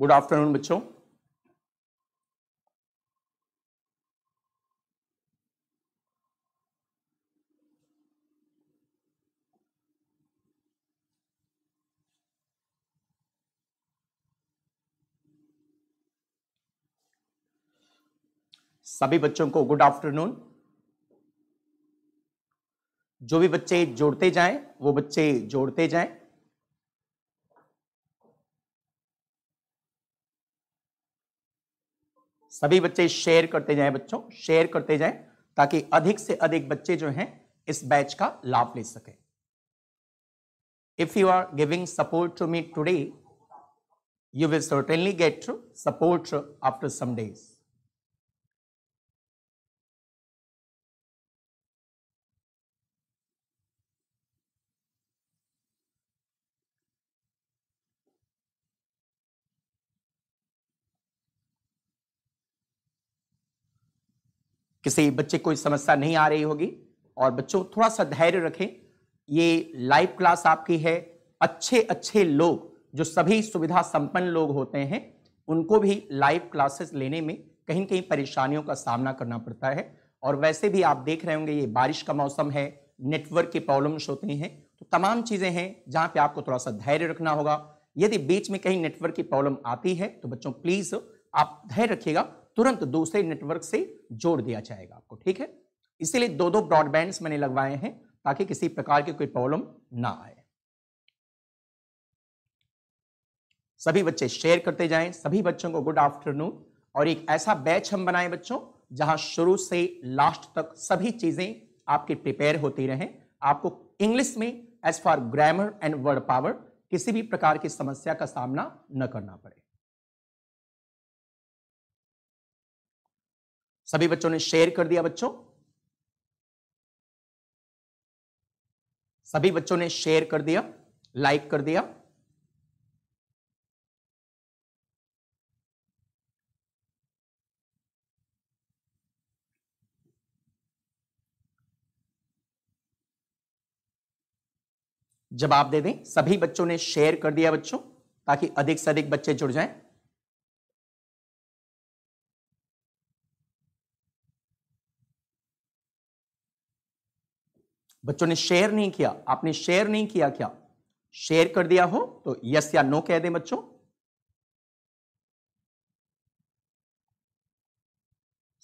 good afternoon बच्चों सभी बच्चों को गुड आफ्टरनून जो भी बच्चे जोड़ते जाएं वो बच्चे जोड़ते जाएं सभी बच्चे शेयर करते जाएं बच्चों शेयर करते जाएं ताकि अधिक से अधिक बच्चे जो हैं इस बैच का लाभ ले सके if you are giving support to me today you will certainly get support after some days किसी बच्चे को समस्या नहीं आ रही होगी और बच्चों थोड़ा सा धैर्य रखें ये लाइव क्लास आपकी है अच्छे अच्छे लोग जो सभी सुविधा संपन्न लोग होते हैं उनको भी लाइव क्लासेस लेने में कहीं कहीं परेशानियों का सामना करना पड़ता है और वैसे भी आप देख रहे होंगे ये बारिश का मौसम है नेटवर्क की प्रॉब्लम्स होती हैं तो तमाम चीज़ें हैं जहाँ पे आपको थोड़ा सा धैर्य रखना होगा यदि बीच में कहीं नेटवर्क की प्रॉब्लम आती है तो बच्चों प्लीज़ आप धैर्य रखिएगा तुरंत दूसरे नेटवर्क से जोड़ दिया जाएगा आपको ठीक है इसीलिए दो दो ब्रॉडबैंड मैंने लगवाए हैं ताकि किसी प्रकार की कोई प्रॉब्लम ना आए सभी बच्चे शेयर करते जाएं सभी बच्चों को गुड आफ्टरनून और एक ऐसा बैच हम बनाए बच्चों जहां शुरू से लास्ट तक सभी चीजें आपकी प्रिपेयर होती रहें आपको इंग्लिश में as for grammar and word power किसी भी प्रकार की समस्या का सामना न करना पड़े सभी बच्चों ने शेयर कर दिया बच्चों सभी बच्चों ने शेयर कर दिया लाइक कर दिया जवाब दे दें सभी बच्चों ने शेयर कर दिया बच्चों ताकि अधिक से अधिक बच्चे जुड़ जाएं बच्चों ने शेयर नहीं किया आपने शेयर नहीं किया क्या शेयर कर दिया हो तो यस या नो कह दें बच्चों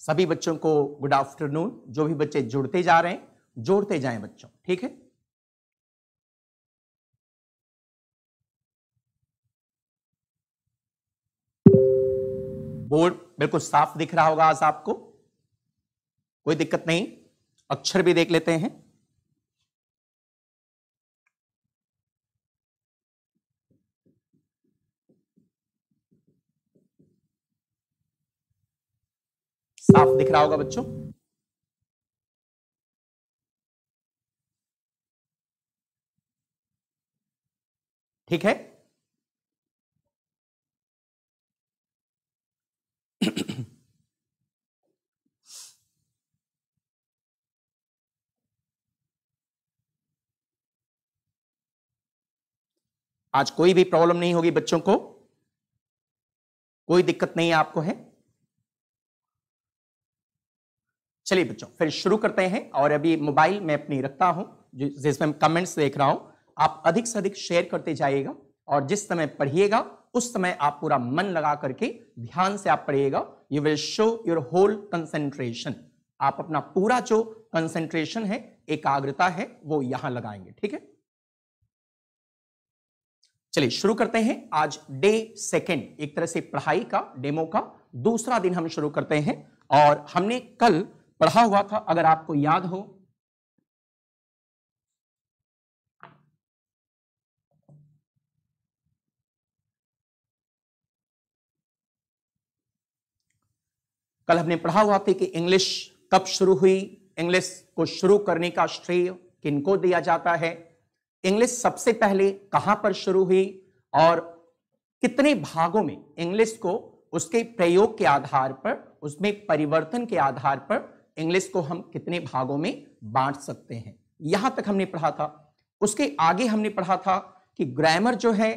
सभी बच्चों को गुड आफ्टरनून जो भी बच्चे जुड़ते जा रहे हैं जोड़ते जाएं बच्चों ठीक है बोर्ड बिल्कुल साफ दिख रहा होगा आज आपको कोई दिक्कत नहीं अक्षर भी देख लेते हैं साफ दिख रहा होगा बच्चों ठीक है आज कोई भी प्रॉब्लम नहीं होगी बच्चों को कोई दिक्कत नहीं आपको है चलिए बच्चों फिर शुरू करते हैं और अभी मोबाइल में अपनी रखता हूँ जिसमें कमेंट्स देख रहा हूँ आप अधिक से अधिक शेयर करते जाइएगा और जिस समय पढ़िएगा उस समय आप पूरा मन लगा करके ध्यान से आप पढ़िएगा you will show your whole concentration आप अपना पूरा जो कंसेंट्रेशन है एकाग्रता है वो यहां लगाएंगे ठीक है चलिए शुरू करते हैं आज डे सेकेंड एक तरह से पढ़ाई का डेमो का दूसरा दिन हम शुरू करते हैं और हमने कल पढ़ा हुआ था अगर आपको याद हो कल हमने पढ़ा हुआ था कि इंग्लिश कब शुरू हुई इंग्लिश को शुरू करने का श्रेय किनको दिया जाता है इंग्लिश सबसे पहले कहां पर शुरू हुई और कितने भागों में इंग्लिश को उसके प्रयोग के आधार पर उसमें परिवर्तन के आधार पर इंग्लिश को हम कितने भागों में बांट सकते हैं यहां तक हमने पढ़ा था उसके आगे हमने पढ़ा था कि ग्रामर जो है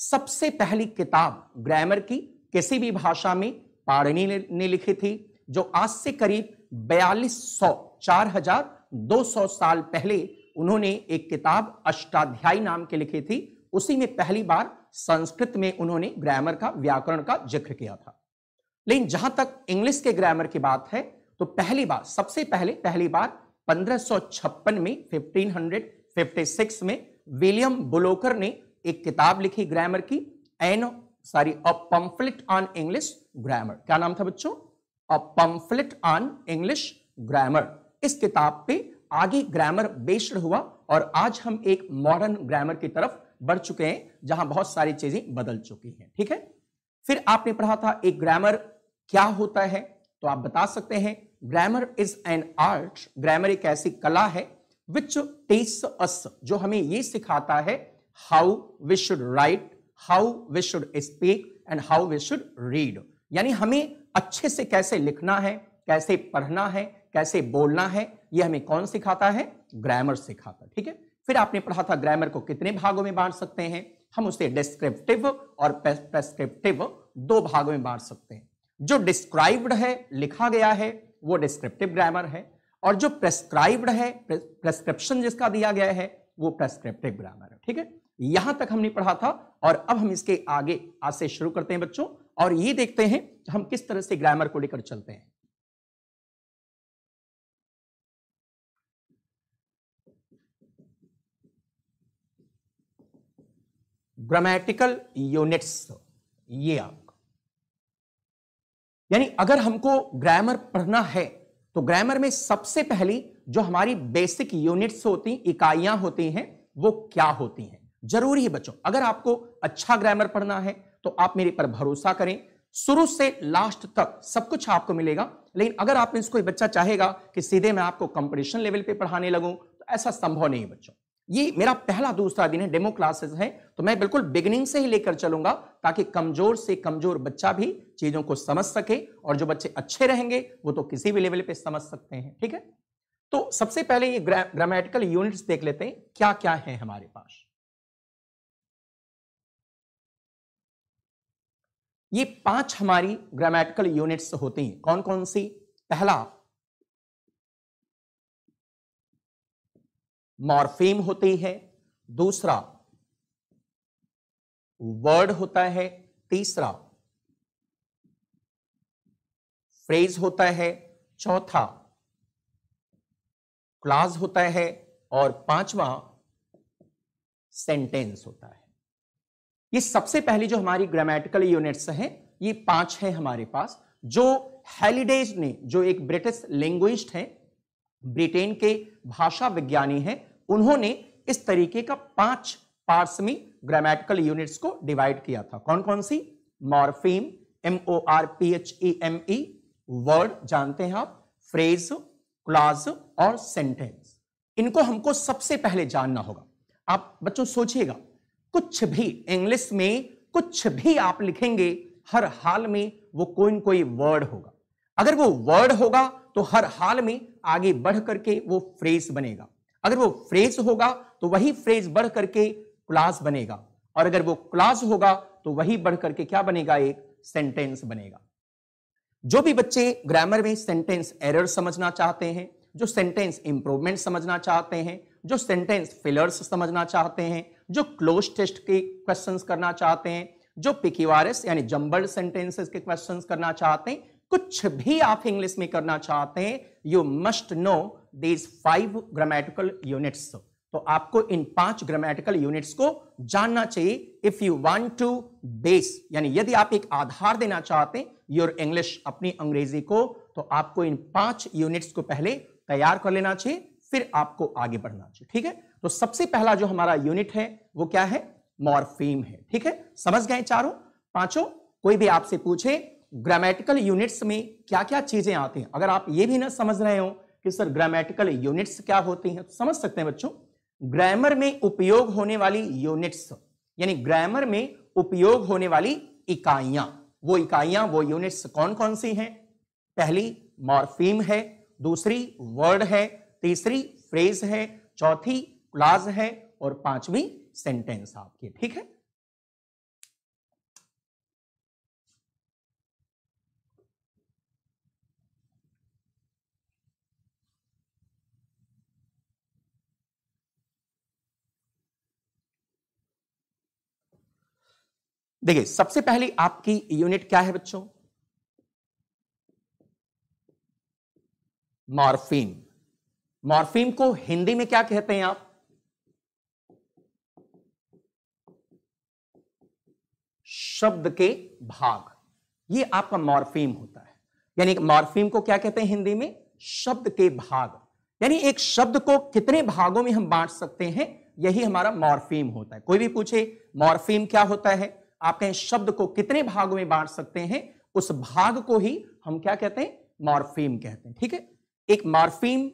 सबसे पहली किताब ग्रामर की किसी भी भाषा में पाड़नी ने, ने लिखी थी जो आज से करीब बयालीस सौ चार हजार दो सौ साल पहले उन्होंने एक किताब अष्टाध्यायी नाम के लिखी थी उसी में पहली बार संस्कृत में उन्होंने ग्रामर का व्याकरण का जिक्र किया था लेकिन जहां तक इंग्लिश के ग्रामर की बात है तो पहली बार सबसे पहले पहली बार 1556 में 1556 में विलियम बुलोकर ने एक किताब लिखी ग्रामर की an sorry a pamphlet on English grammar क्या नाम था बच्चों a pamphlet on English grammar इस किताब पे आगे ग्रामर बेस्ड हुआ और आज हम एक मॉडर्न ग्रामर की तरफ बढ़ चुके हैं जहां बहुत सारी चीजें बदल चुकी हैं ठीक है फिर आपने पढ़ा था एक ग्रामर क्या होता है तो आप बता सकते हैं grammar is an art grammar एक ऐसी कला है विच टेक्स अस जो हमें ये सिखाता है how we should write how we should speak and how we should read यानी हमें अच्छे से कैसे लिखना है कैसे पढ़ना है कैसे बोलना है ये हमें कौन सिखाता है ग्रामर सिखाता है ठीक है फिर आपने पढ़ा था ग्रामर को कितने भागों में बांट सकते हैं हम उसे डिस्क्रिप्टिव और प्रेस्क्रिप्टिव दो भागों में बांट सकते हैं जो डिस्क्राइब्ड है लिखा गया है वो डिस्क्रिप्टिव ग्रामर है और जो प्रेस्क्राइब्ड है प्रेस्क्रिप्शन जिसका दिया गया है वो प्रेस्क्रिप्टिव ग्रामर है ठीक है यहां तक हमने पढ़ा था और अब हम इसके आगे आज से शुरू करते हैं बच्चों और ये देखते हैं हम किस तरह से ग्रामर को लेकर चलते हैं ग्रामेटिकल यूनिट्स ये आप यानी अगर हमको ग्रामर पढ़ना है तो ग्रामर में सबसे पहली जो हमारी बेसिक यूनिट्स होती इकाइयां होती हैं वो क्या होती हैं जरूरी है बच्चों अगर आपको अच्छा ग्रामर पढ़ना है तो आप मेरे पर भरोसा करें शुरू से लास्ट तक सब कुछ आपको मिलेगा लेकिन अगर आप इसको बच्चा चाहेगा कि सीधे मैं आपको कंपटीशन लेवल पे पढ़ाने लगूं तो ऐसा संभव नहीं है बच्चों ये मेरा पहला दूसरा दिन है डेमो क्लासेस है तो मैं बिल्कुल बिगनिंग से ही लेकर चलूंगा ताकि कमजोर से कमजोर बच्चा भी चीजों को समझ सके और जो बच्चे अच्छे रहेंगे वो तो किसी भी लेवल पे समझ सकते हैं ठीक है तो सबसे पहले ये ग्रामेटिकल यूनिट्स देख लेते हैं क्या क्या है हमारे पास ये पांच हमारी ग्रामेटिकल यूनिट्स होती हैं कौन कौन सी पहला मॉर्फीम होती है दूसरा वर्ड होता है तीसरा फ्रेज होता है चौथा क्लास होता है और पांचवा सेंटेंस होता है ये सबसे पहले जो हमारी ग्रामेटिकल यूनिट्स हैं ये पांच हैं हमारे पास जो हेलीडेज ने जो एक ब्रिटिश लैंग्वेज है ब्रिटेन के भाषा विज्ञानी हैं उन्होंने इस तरीके का पांच पार्समी ग्रामेटिकल यूनिट्स को डिवाइड किया था कौन कौन सी morpheme M O R P H E M E word जानते हैं आप फ्रेज क्लाज और सेंटेंस इनको हमको सबसे पहले जानना होगा आप बच्चों सोचिएगा कुछ भी इंग्लिश में कुछ भी आप लिखेंगे हर हाल में वो कोई ना कोई वर्ड होगा अगर वो वर्ड होगा तो हर हाल में आगे बढ़ करके वो फ्रेज बनेगा अगर वो फ्रेज होगा तो वही फ्रेज बढ़ करके क्लास बनेगा और अगर वो क्लास होगा तो वही बढ़ करके क्या बनेगा एक सेंटेंस बनेगा जो भी बच्चे ग्रामर में सेंटेंस एरर समझना चाहते हैं जो सेंटेंस इंप्रूवमेंट समझना चाहते हैं जो सेंटेंस फिलर्स समझना चाहते हैं जो क्लोज टेस्ट के क्वेश्चंस करना चाहते हैं जो पिकीवारस यानी जंबल सेंटेंसेस के क्वेश्चंस करना चाहते हैं कुछ भी आप इंग्लिश में करना चाहते हैं you must know these five grammatical units तो आपको इन पांच ग्रामेटिकल यूनिट्स को जानना चाहिए if you want to base यानी यदि आप एक आधार देना चाहते हैं योर इंग्लिश अपनी अंग्रेजी को तो आपको इन पांच यूनिट्स को पहले तैयार कर लेना चाहिए फिर आपको आगे बढ़ना चाहिए ठीक है तो सबसे पहला जो हमारा यूनिट है वो क्या है मॉरफीम है ठीक है समझ गए चारों पांचों कोई भी आपसे पूछे ग्रामेटिकल यूनिट्स में क्या क्या चीजें आती हैं अगर आप ये भी ना समझ रहे हो कि सर ग्रामेटिकल यूनिट्स क्या होती हैं तो समझ सकते हैं बच्चों ग्रामर में उपयोग होने वाली यूनिट्स यानी ग्रामर में उपयोग होने वाली इकाइयां वो इकाइयां वो यूनिट्स कौन कौन सी हैं पहली मॉर्फीम है दूसरी वर्ड है तीसरी फ्रेज है चौथी क्लाज है और पांचवी सेंटेंस आपकी ठीक है देखिए सबसे पहले आपकी यूनिट क्या है बच्चों मॉर्फीम मॉर्फीम को हिंदी में क्या कहते हैं आप शब्द के भाग ये आपका मॉर्फीम होता है यानी मॉर्फीम को क्या कहते हैं हिंदी में शब्द के भाग यानी एक शब्द को कितने भागों में हम बांट सकते हैं यही हमारा मॉर्फीम होता है कोई भी पूछे मॉर्फीम क्या होता है आप कहें शब्द को कितने भाग में बांट सकते हैं उस भाग को ही हम क्या कहते हैं मॉर्फीम कहते हैं ठीक है एक मॉर्फीम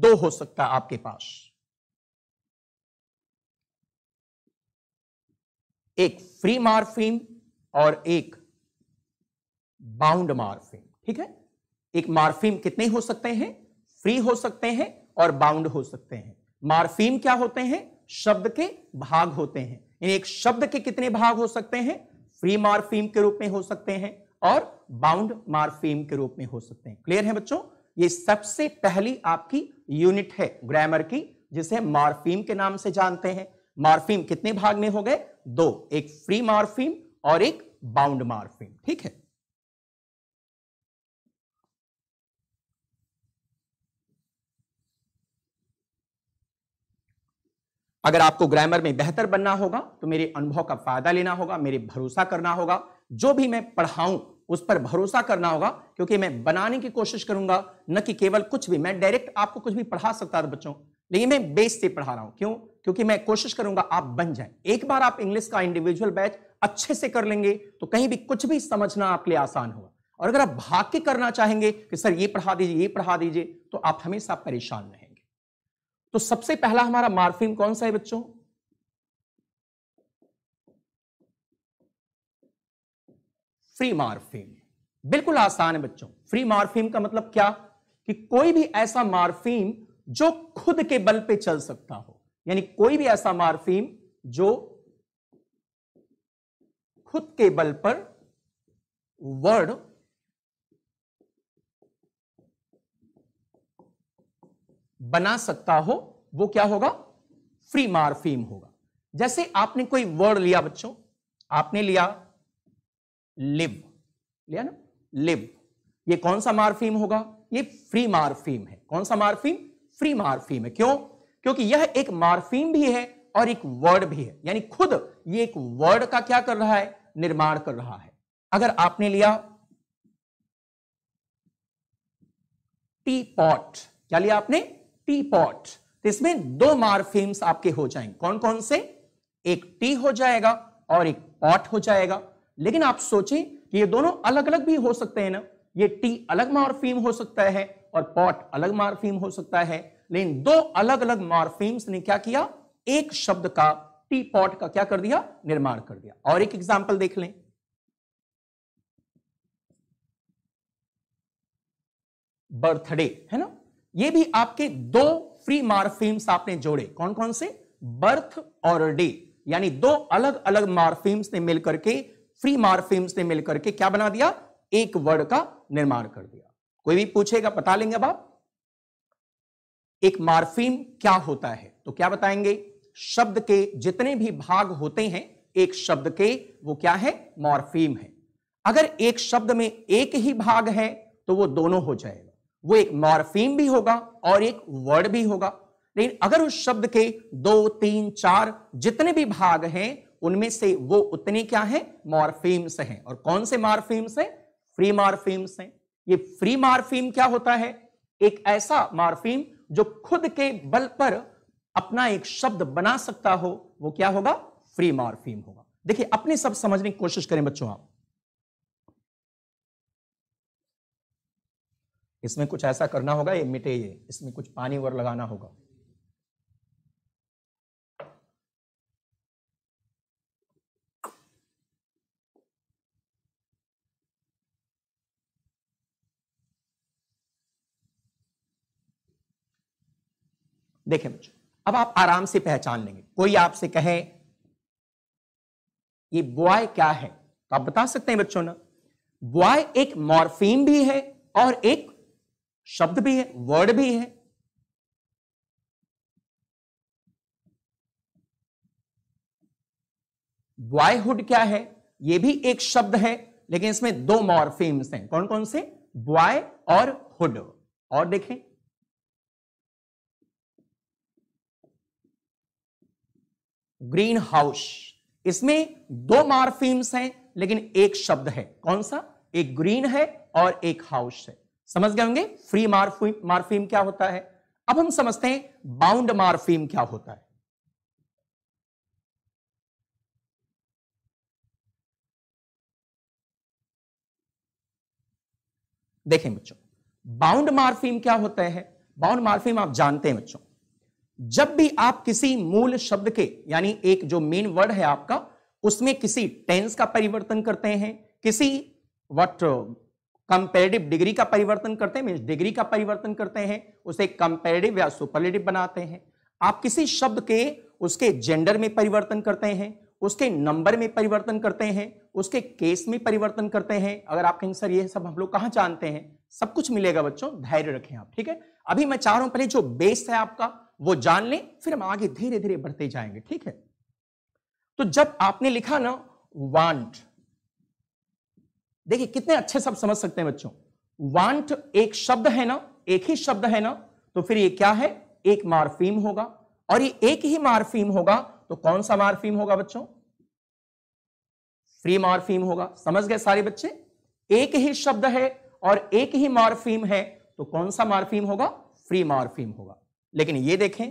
दो हो सकता है आपके पास एक फ्री मॉर्फीम और एक बाउंड मॉर्फीम ठीक है एक मॉर्फीम कितने हो सकते हैं फ्री हो सकते हैं और बाउंड हो सकते हैं मॉर्फीम क्या होते हैं शब्द के भाग होते हैं एक शब्द के कितने भाग हो सकते हैं फ्री मार्फीम के रूप में हो सकते हैं और बाउंड मार्फीम के रूप में हो सकते हैं क्लियर है बच्चों ये सबसे पहली आपकी यूनिट है ग्रामर की जिसे मार्फीम के नाम से जानते हैं मार्फीम कितने भाग में हो गए दो एक फ्री मार्फीम और एक बाउंड मार्फीम ठीक है अगर आपको ग्रामर में बेहतर बनना होगा तो मेरे अनुभव का फायदा लेना होगा मेरे भरोसा करना होगा जो भी मैं पढ़ाऊं उस पर भरोसा करना होगा क्योंकि मैं बनाने की कोशिश करूंगा न कि केवल कुछ भी मैं डायरेक्ट आपको कुछ भी पढ़ा सकता था बच्चों लेकिन मैं बेस से पढ़ा रहा हूं क्यों क्योंकि मैं कोशिश करूंगा आप बन जाए एक बार आप इंग्लिश का इंडिविजुअल बैच अच्छे से कर लेंगे तो कहीं भी कुछ भी समझना आपके लिए आसान होगा और अगर आप भाग के करना चाहेंगे कि सर ये पढ़ा दीजिए ये पढ़ा दीजिए तो आप हमेशा परेशान रहें तो सबसे पहला हमारा मार्फीम कौन सा है बच्चों फ्री मार्फिम बिल्कुल आसान है बच्चों फ्री मार्फिम का मतलब क्या कि कोई भी ऐसा मार्फिम जो खुद के बल पे चल सकता हो यानी कोई भी ऐसा मार्फिम जो खुद के बल पर वर्ड बना सकता हो वो क्या होगा फ्री मार्फीम होगा जैसे आपने कोई वर्ड लिया बच्चों आपने लिया लिव लिया ना लिव ये कौन सा मार्फीम होगा ये फ्री मार्फीम है कौन सा मार्फीम फ्री मार्फीम है क्यों क्योंकि यह एक मार्फीम भी है और एक वर्ड भी है यानी खुद ये एक वर्ड का क्या कर रहा है निर्माण कर रहा है अगर आपने लिया टी पॉट क्या लिया आपने टी पॉट इसमें दो मार्फिम्स आपके हो जाएंगे कौन कौन से एक टी हो जाएगा और एक पॉट हो जाएगा लेकिन आप सोचें कि ये दोनों अलग अलग भी हो सकते हैं ना ये टी अलग मार्फिम हो सकता है और पॉट अलग मार्फिम हो सकता है लेकिन दो अलग अलग मार्फिम्स ने क्या किया एक शब्द का टी पॉट का क्या कर दिया निर्माण कर दिया और एक एग्जाम्पल देख लें बर्थडे है ना ये भी आपके दो फ्री मार्फीम्स आपने जोड़े कौन कौन से बर्थ और डे यानी दो अलग अलग मार्फीम्स ने मिलकर के फ्री मार्फीम्स ने मिलकर के क्या बना दिया एक वर्ड का निर्माण कर दिया कोई भी पूछेगा बता लेंगे अब आप एक मार्फीम क्या होता है तो क्या बताएंगे शब्द के जितने भी भाग होते हैं एक शब्द के वो क्या है मॉर्फीम है अगर एक शब्द में एक ही भाग है तो वो दोनों हो जाएगा वो एक मॉर्फीम भी होगा और एक वर्ड भी होगा लेकिन अगर उस शब्द के दो तीन चार जितने भी भाग हैं उनमें से वो उतने क्या है मॉर्फीम्स हैं और कौन से मॉर्फीम्स हैं फ्री मॉर्फीम्स हैं ये फ्री मॉर्फीम क्या होता है एक ऐसा मॉर्फीम जो खुद के बल पर अपना एक शब्द बना सकता हो वो क्या होगा फ्री मॉर्फीम होगा देखिए अपने सब समझने की कोशिश करें बच्चों आप इसमें कुछ ऐसा करना होगा ये मिटे ये इसमें कुछ पानी वर लगाना होगा देखें बच्चों अब आप आराम से पहचान लेंगे कोई आपसे कहे ये बॉय क्या है तो आप बता सकते हैं बच्चों ना बॉय एक मॉर्फीम भी है और एक शब्द भी है वर्ड भी है बॉयहुड क्या है यह भी एक शब्द है लेकिन इसमें दो मॉर्फेम्स हैं कौन कौन से बॉय और हुड और देखें ग्रीन हाउस इसमें दो मॉर्फेम्स हैं लेकिन एक शब्द है कौन सा एक ग्रीन है और एक हाउस है समझ गए होंगे फ्री मार्फीम मार्फीम क्या होता है अब हम समझते हैं बाउंड मार्फीम क्या होता है देखें बच्चों बाउंड मार्फीम क्या होता है बाउंड मार्फीम आप जानते हैं बच्चों जब भी आप किसी मूल शब्द के यानी एक जो मेन वर्ड है आपका उसमें किसी टेंस का परिवर्तन करते हैं किसी वट कंपेरेटिव डिग्री का परिवर्तन करते हैं मीन डिग्री का परिवर्तन करते हैं उसे कंपेरेटिव या सुपरलेटिव बनाते हैं आप किसी शब्द के उसके जेंडर में परिवर्तन करते हैं उसके नंबर में परिवर्तन करते हैं उसके केस में परिवर्तन करते हैं अगर आपके आंसर ये सब हम लोग कहाँ जानते हैं सब कुछ मिलेगा बच्चों धैर्य रखें आप ठीक है अभी मैं चाह रहा हूं पहले जो बेस है आपका वो जान लें फिर हम आगे धीरे धीरे बढ़ते जाएंगे ठीक है तो जब आपने लिखा ना वांट देखिए कितने अच्छे सब समझ सकते हैं बच्चों वांट एक शब्द है ना एक ही शब्द है ना तो फिर ये क्या है एक मार्फीम होगा और ये एक ही मार्फीम होगा तो कौन सा मार्फीम होगा बच्चों फ्री मार्फीम होगा समझ गए सारे बच्चे एक ही शब्द है और एक ही मार्फीम है तो कौन सा मार्फीम होगा फ्री मार्फीम होगा लेकिन ये देखें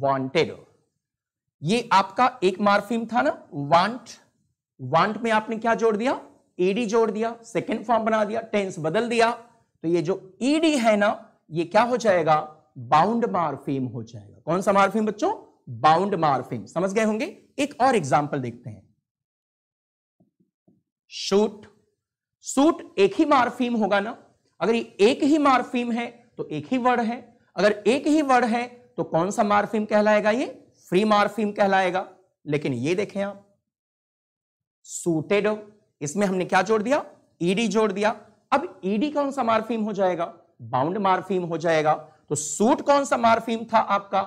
वांटेड ये आपका एक मार्फीम था ना वांट वांट में आपने क्या जोड़ दिया ईडी e जोड़ दिया सेकेंड फॉर्म बना दिया टेंस बदल दिया तो ये जो ईडी e है ना ये क्या हो जाएगा बाउंड मारफीम हो जाएगा कौन सा मारफीम बच्चों बाउंड मार्फीम समझ गए होंगे एक और एग्जाम्पल देखते हैं शूट सूट एक ही मारफीम होगा ना अगर ये एक ही मार्फीम है तो एक ही वर्ड है अगर एक ही वर्ड है तो कौन सा मारफीम कहलाएगा ये फ्री मारफीम कहलाएगा लेकिन ये देखें आप सूटेड इसमें हमने क्या जोड़ दिया ईडी e जोड़ दिया अब ईडी e कौन सा मार्फीम हो जाएगा बाउंड मार्फीम हो जाएगा तो सूट कौन सा मार्फीम था आपका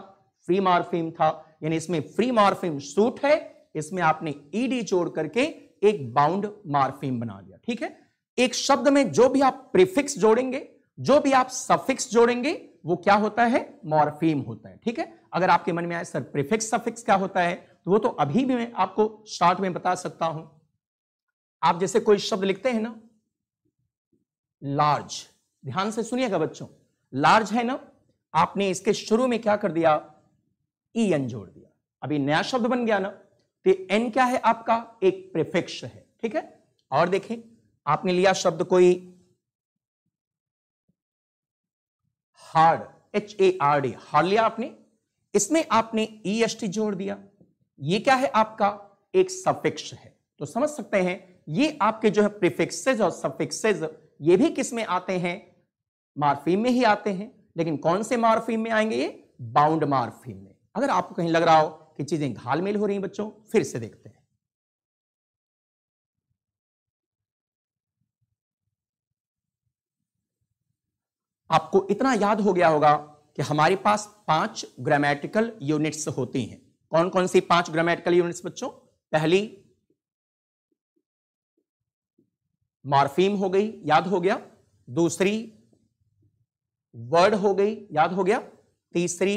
फ्री मार्फीम था यानी इसमें फ्री मार्फीम सूट है इसमें आपने ईडी e जोड़ करके एक बाउंड मार्फीम बना दिया ठीक है एक शब्द में जो भी आप प्रीफिक्स जोड़ेंगे जो भी आप सफिक्स जोड़ेंगे वो क्या होता है मॉर्फीम होता है ठीक है अगर आपके मन में आए सर प्रीफिक्स सफिक्स क्या होता है तो वो तो अभी भी मैं आपको शॉर्ट में बता सकता हूं आप जैसे कोई शब्द लिखते हैं ना लार्ज ध्यान से सुनिएगा बच्चों लार्ज है ना आपने इसके शुरू में क्या कर दिया ई e एन जोड़ दिया अभी नया शब्द बन गया ना तो एन क्या है आपका एक प्रिफिक्स है ठीक है और देखें आपने लिया शब्द कोई hard H A R D hard लिया आपने इसमें आपने ई एस टी जोड़ दिया ये क्या है आपका एक सफिक्स है तो समझ सकते हैं ये आपके जो है प्रिफिक्सेज और सफिक्सेज ये भी किस में आते हैं मार्फीम में ही आते हैं लेकिन कौन से मार्फीम में आएंगे ये बाउंड मार्फीम में अगर आपको कहीं लग रहा हो कि चीजें घालमेल हो रही हैं बच्चों फिर से देखते हैं आपको इतना याद हो गया होगा कि हमारे पास पांच ग्रामेटिकल यूनिट्स होती हैं कौन कौन सी पांच ग्रामेटिकल यूनिट्स बच्चों पहली मॉर्फीम हो गई याद हो गया दूसरी वर्ड हो गई याद हो गया तीसरी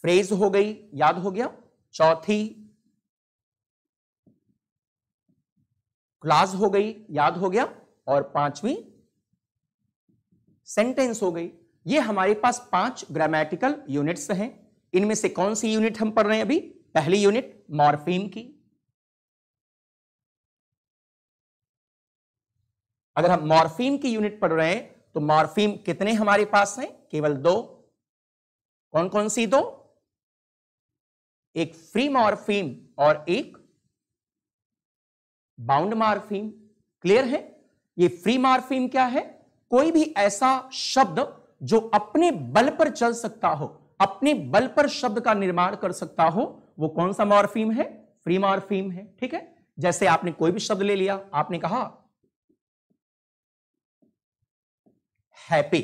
फ्रेज हो गई याद हो गया चौथी क्लास हो गई याद हो गया और पांचवी सेंटेंस हो गई ये हमारे पास पांच ग्रामेटिकल यूनिट्स हैं इनमें से कौन सी यूनिट हम पढ़ रहे हैं अभी पहली यूनिट मॉर्फीम की अगर हम मॉर्फीम की यूनिट पढ़ रहे हैं तो मॉर्फीम कितने हमारे पास हैं केवल दो कौन कौन सी दो एक फ्री मॉर्फीम और एक बाउंड मॉर्फीम क्लियर है ये फ्री मॉर्फीम क्या है कोई भी ऐसा शब्द जो अपने बल पर चल सकता हो अपने बल पर शब्द का निर्माण कर सकता हो वो कौन सा मॉर्फीम है फ्री मॉर्फीम है ठीक है जैसे आपने कोई भी शब्द ले लिया आपने कहा हैप्पी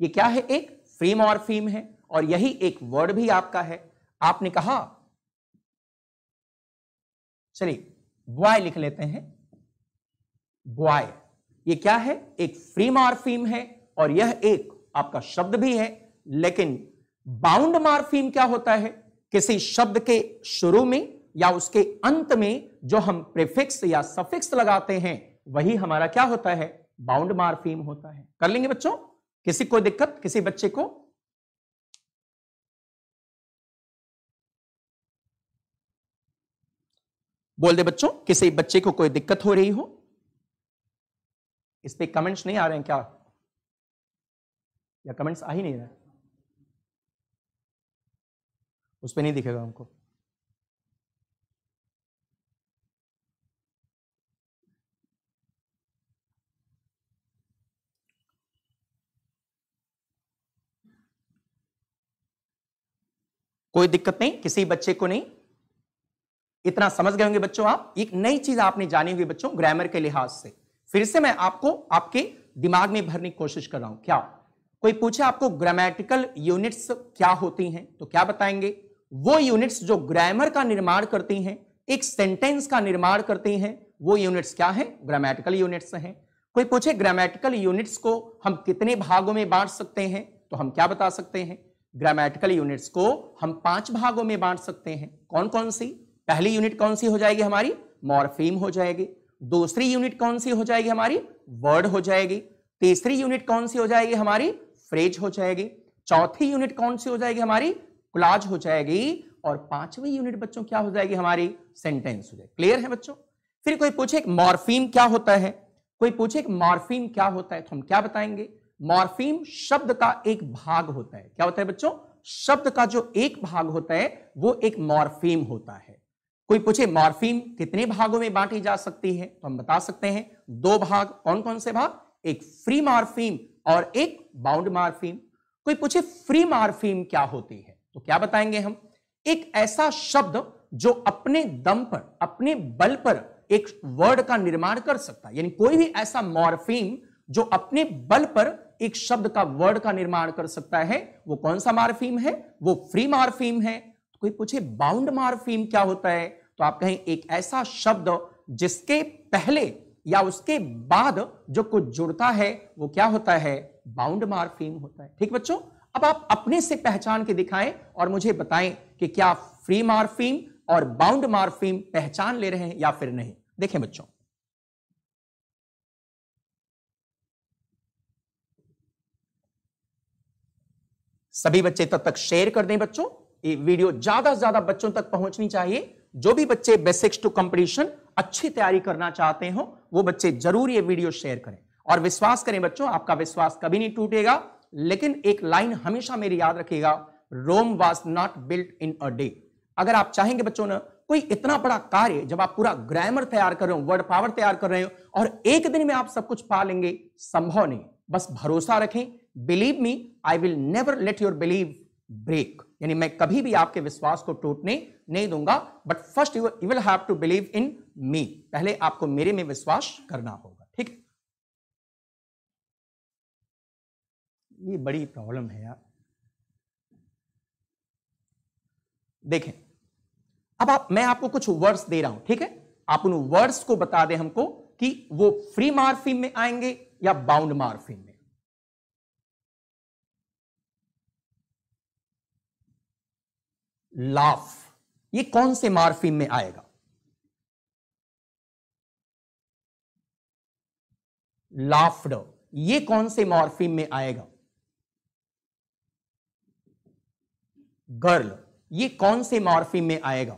ये क्या है एक फ्री मॉर्फीम है और यही एक वर्ड भी आपका है आपने कहा चलिए बॉय लिख लेते हैं बॉय ये क्या है एक फ्री मॉर्फीम है और यह एक आपका शब्द भी है लेकिन बाउंड मार्फीम क्या होता है किसी शब्द के शुरू में या उसके अंत में जो हम प्रिफिक्स या सफिक्स लगाते हैं वही हमारा क्या होता है बाउंड मार्फीम होता है कर लेंगे बच्चों किसी को दिक्कत किसी बच्चे को बोल दे बच्चों किसी बच्चे को कोई दिक्कत हो रही हो इस पे कमेंट्स नहीं आ रहे हैं क्या या कमेंट्स आ ही नहीं रहे उस पर नहीं दिखेगा हमको कोई दिक्कत नहीं किसी बच्चे को नहीं इतना समझ गए होंगे बच्चों आप एक नई चीज आपने जानी होगी बच्चों ग्रामर के लिहाज से फिर से मैं आपको आपके दिमाग में भरने की कोशिश कर रहा हूं क्या कोई पूछे आपको ग्रामेटिकल यूनिट्स क्या होती हैं तो क्या बताएंगे वो यूनिट्स जो ग्रामर का निर्माण करती हैं एक सेंटेंस का निर्माण करती हैं वो यूनिट्स क्या है ग्रामेटिकल यूनिट्स हैं कोई पूछे ग्रामेटिकल यूनिट्स को हम कितने भागों में बांट सकते हैं तो हम क्या बता सकते हैं ग्रामेटिकल यूनिट्स को हम पांच भागों में बांट सकते हैं कौन कौन सी पहली यूनिट कौन सी हो जाएगी हमारी मॉर्फीम हो जाएगी दूसरी यूनिट कौन सी हो जाएगी हमारी वर्ड हो जाएगी तीसरी यूनिट कौन सी हो जाएगी हमारी फ्रेज हो जाएगी चौथी यूनिट कौन सी हो जाएगी हमारी कुलाज हो जाएगी और पांचवी यूनिट बच्चों क्या हो जाएगी हमारी सेंटेंस हो जाएगी क्लियर है बच्चों फिर कोई पूछे एक मॉर्फीम क्या होता है कोई पूछे एक मॉर्फीम क्या होता है तो हम क्या बताएंगे मॉर्फीम शब्द का एक भाग होता है क्या होता है बच्चों शब्द का जो एक भाग होता है वो एक मॉर्फीम होता है कोई पूछे मॉर्फीम कितने भागों में बांटी जा सकती है तो हम बता सकते हैं दो भाग कौन कौन से भाग एक फ्री मॉर्फीम और एक बाउंड मॉर्फीम कोई पूछे फ्री मॉर्फीम क्या होती है तो क्या बताएंगे हम एक ऐसा शब्द जो अपने दम पर अपने बल पर एक वर्ड का निर्माण कर सकता है यानी कोई भी ऐसा मॉर्फीम जो अपने बल पर एक शब्द का वर्ड का निर्माण कर सकता है वो कौन सा मारफीम है वो फ्री मारफीम है तो कोई पूछे बाउंड मारफीम क्या होता है तो आप कहें एक ऐसा शब्द जिसके पहले या उसके बाद जो कुछ जुड़ता है वो क्या होता है बाउंड मार्फीम होता है ठीक बच्चों अब आप अपने से पहचान के दिखाएं और मुझे बताएं कि क्या फ्री मार्फीम और बाउंड मार्फीम पहचान ले रहे हैं या फिर नहीं देखें बच्चों सभी बच्चे तब तक शेयर कर दें बच्चों ये वीडियो ज्यादा से ज्यादा बच्चों तक पहुंचनी चाहिए जो भी बच्चे बेसिक्स टू कंपटीशन अच्छी तैयारी करना चाहते हो वो बच्चे जरूर ये वीडियो शेयर करें और विश्वास करें बच्चों आपका विश्वास कभी नहीं टूटेगा लेकिन एक लाइन हमेशा मेरी याद रखेगा Rome was not built in a day अगर आप चाहेंगे बच्चों ना कोई इतना बड़ा कार्य जब आप पूरा ग्रामर तैयार कर रहे हो वर्ड पावर तैयार कर रहे हो और एक दिन में आप सब कुछ पा लेंगे संभव नहीं बस भरोसा रखें believe me I will never let your believe break यानी मैं कभी भी आपके विश्वास को टूटने नहीं दूंगा but first you will have to believe in me पहले आपको मेरे में विश्वास करना होगा ये बड़ी प्रॉब्लम है यार देखें अब आप मैं आपको कुछ वर्ड्स दे रहा हूं ठीक है आप उन वर्ड्स को बता दें हमको कि वो फ्री मार्फिम में आएंगे या बाउंड मार्फिम में लाफ ये कौन से मार्फिम में आएगा लाफ्ड ये कौन से मॉर्फिम में आएगा गर्ल ये कौन से मॉर्फिम में आएगा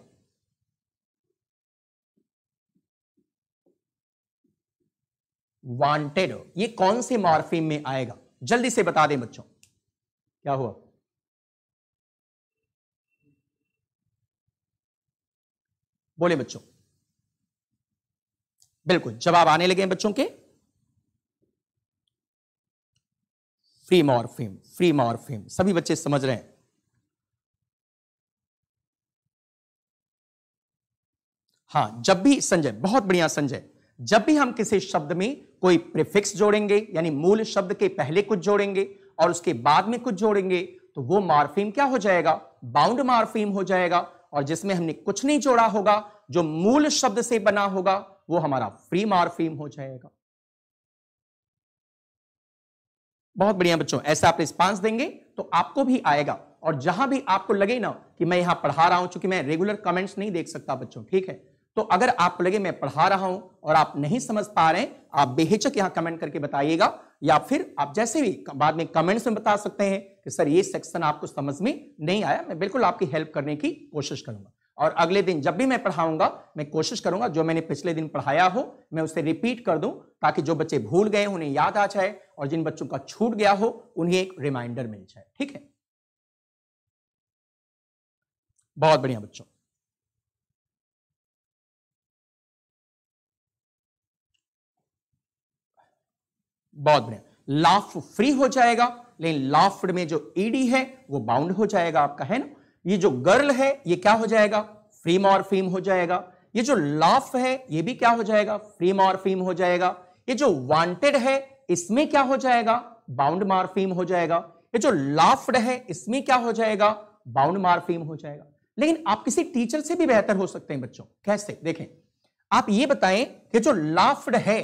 वांटेड ये कौन से मॉर्फिम में आएगा जल्दी से बता दें बच्चों क्या हुआ बोले बच्चों बिल्कुल जवाब आने लगे हैं बच्चों के फ्री मॉर्फिम फ्री मॉर्फिम सभी बच्चे समझ रहे हैं हाँ जब भी संजय बहुत बढ़िया संजय जब भी हम किसी शब्द में कोई प्रिफिक्स जोड़ेंगे यानी मूल शब्द के पहले कुछ जोड़ेंगे और उसके बाद में कुछ जोड़ेंगे तो वो मार्फीम क्या हो जाएगा बाउंड मार्फीम हो जाएगा और जिसमें हमने कुछ नहीं जोड़ा होगा जो मूल शब्द से बना होगा वो हमारा फ्री मार्फीम हो जाएगा बहुत बढ़िया बच्चों ऐसा आप रिस्पांस देंगे तो आपको भी आएगा और जहां भी आपको लगे ना कि मैं यहां पढ़ा रहा हूं चूंकि मैं रेगुलर कमेंट्स नहीं देख सकता बच्चों ठीक है तो अगर आपको लगे मैं पढ़ा रहा हूं और आप नहीं समझ पा रहे आप बेहिचक यहां कमेंट करके बताइएगा या फिर आप जैसे भी बाद में कमेंट्स में बता सकते हैं कि सर ये सेक्शन आपको समझ में नहीं आया मैं बिल्कुल आपकी हेल्प करने की कोशिश करूंगा और अगले दिन जब भी मैं पढ़ाऊंगा मैं कोशिश करूंगा जो मैंने पिछले दिन पढ़ाया हो मैं उसे रिपीट कर दूं ताकि जो बच्चे भूल गए उन्हें याद आ जाए और जिन बच्चों का छूट गया हो उन्हें एक रिमाइंडर मिल जाए ठीक है बहुत बढ़िया बच्चों बहुत बढ़िया लाफ फ्री हो जाएगा लेकिन लाफ्ड में जो ईडी e है वो बाउंड हो जाएगा आपका है ना ये जो गर्ल है ये क्या हो जाएगा फ्री मॉर फीम हो जाएगा ये जो लाफ है ये भी क्या हो जाएगा फ्री मॉर फीम हो जाएगा ये जो वांटेड है इसमें क्या हो जाएगा बाउंड मार फीम हो जाएगा ये जो लाफ्ड है इसमें क्या हो जाएगा बाउंड मार फीम हो जाएगा लेकिन आप किसी टीचर से भी बेहतर हो सकते हैं बच्चों कैसे देखें आप ये बताएं कि जो लाफ्ड है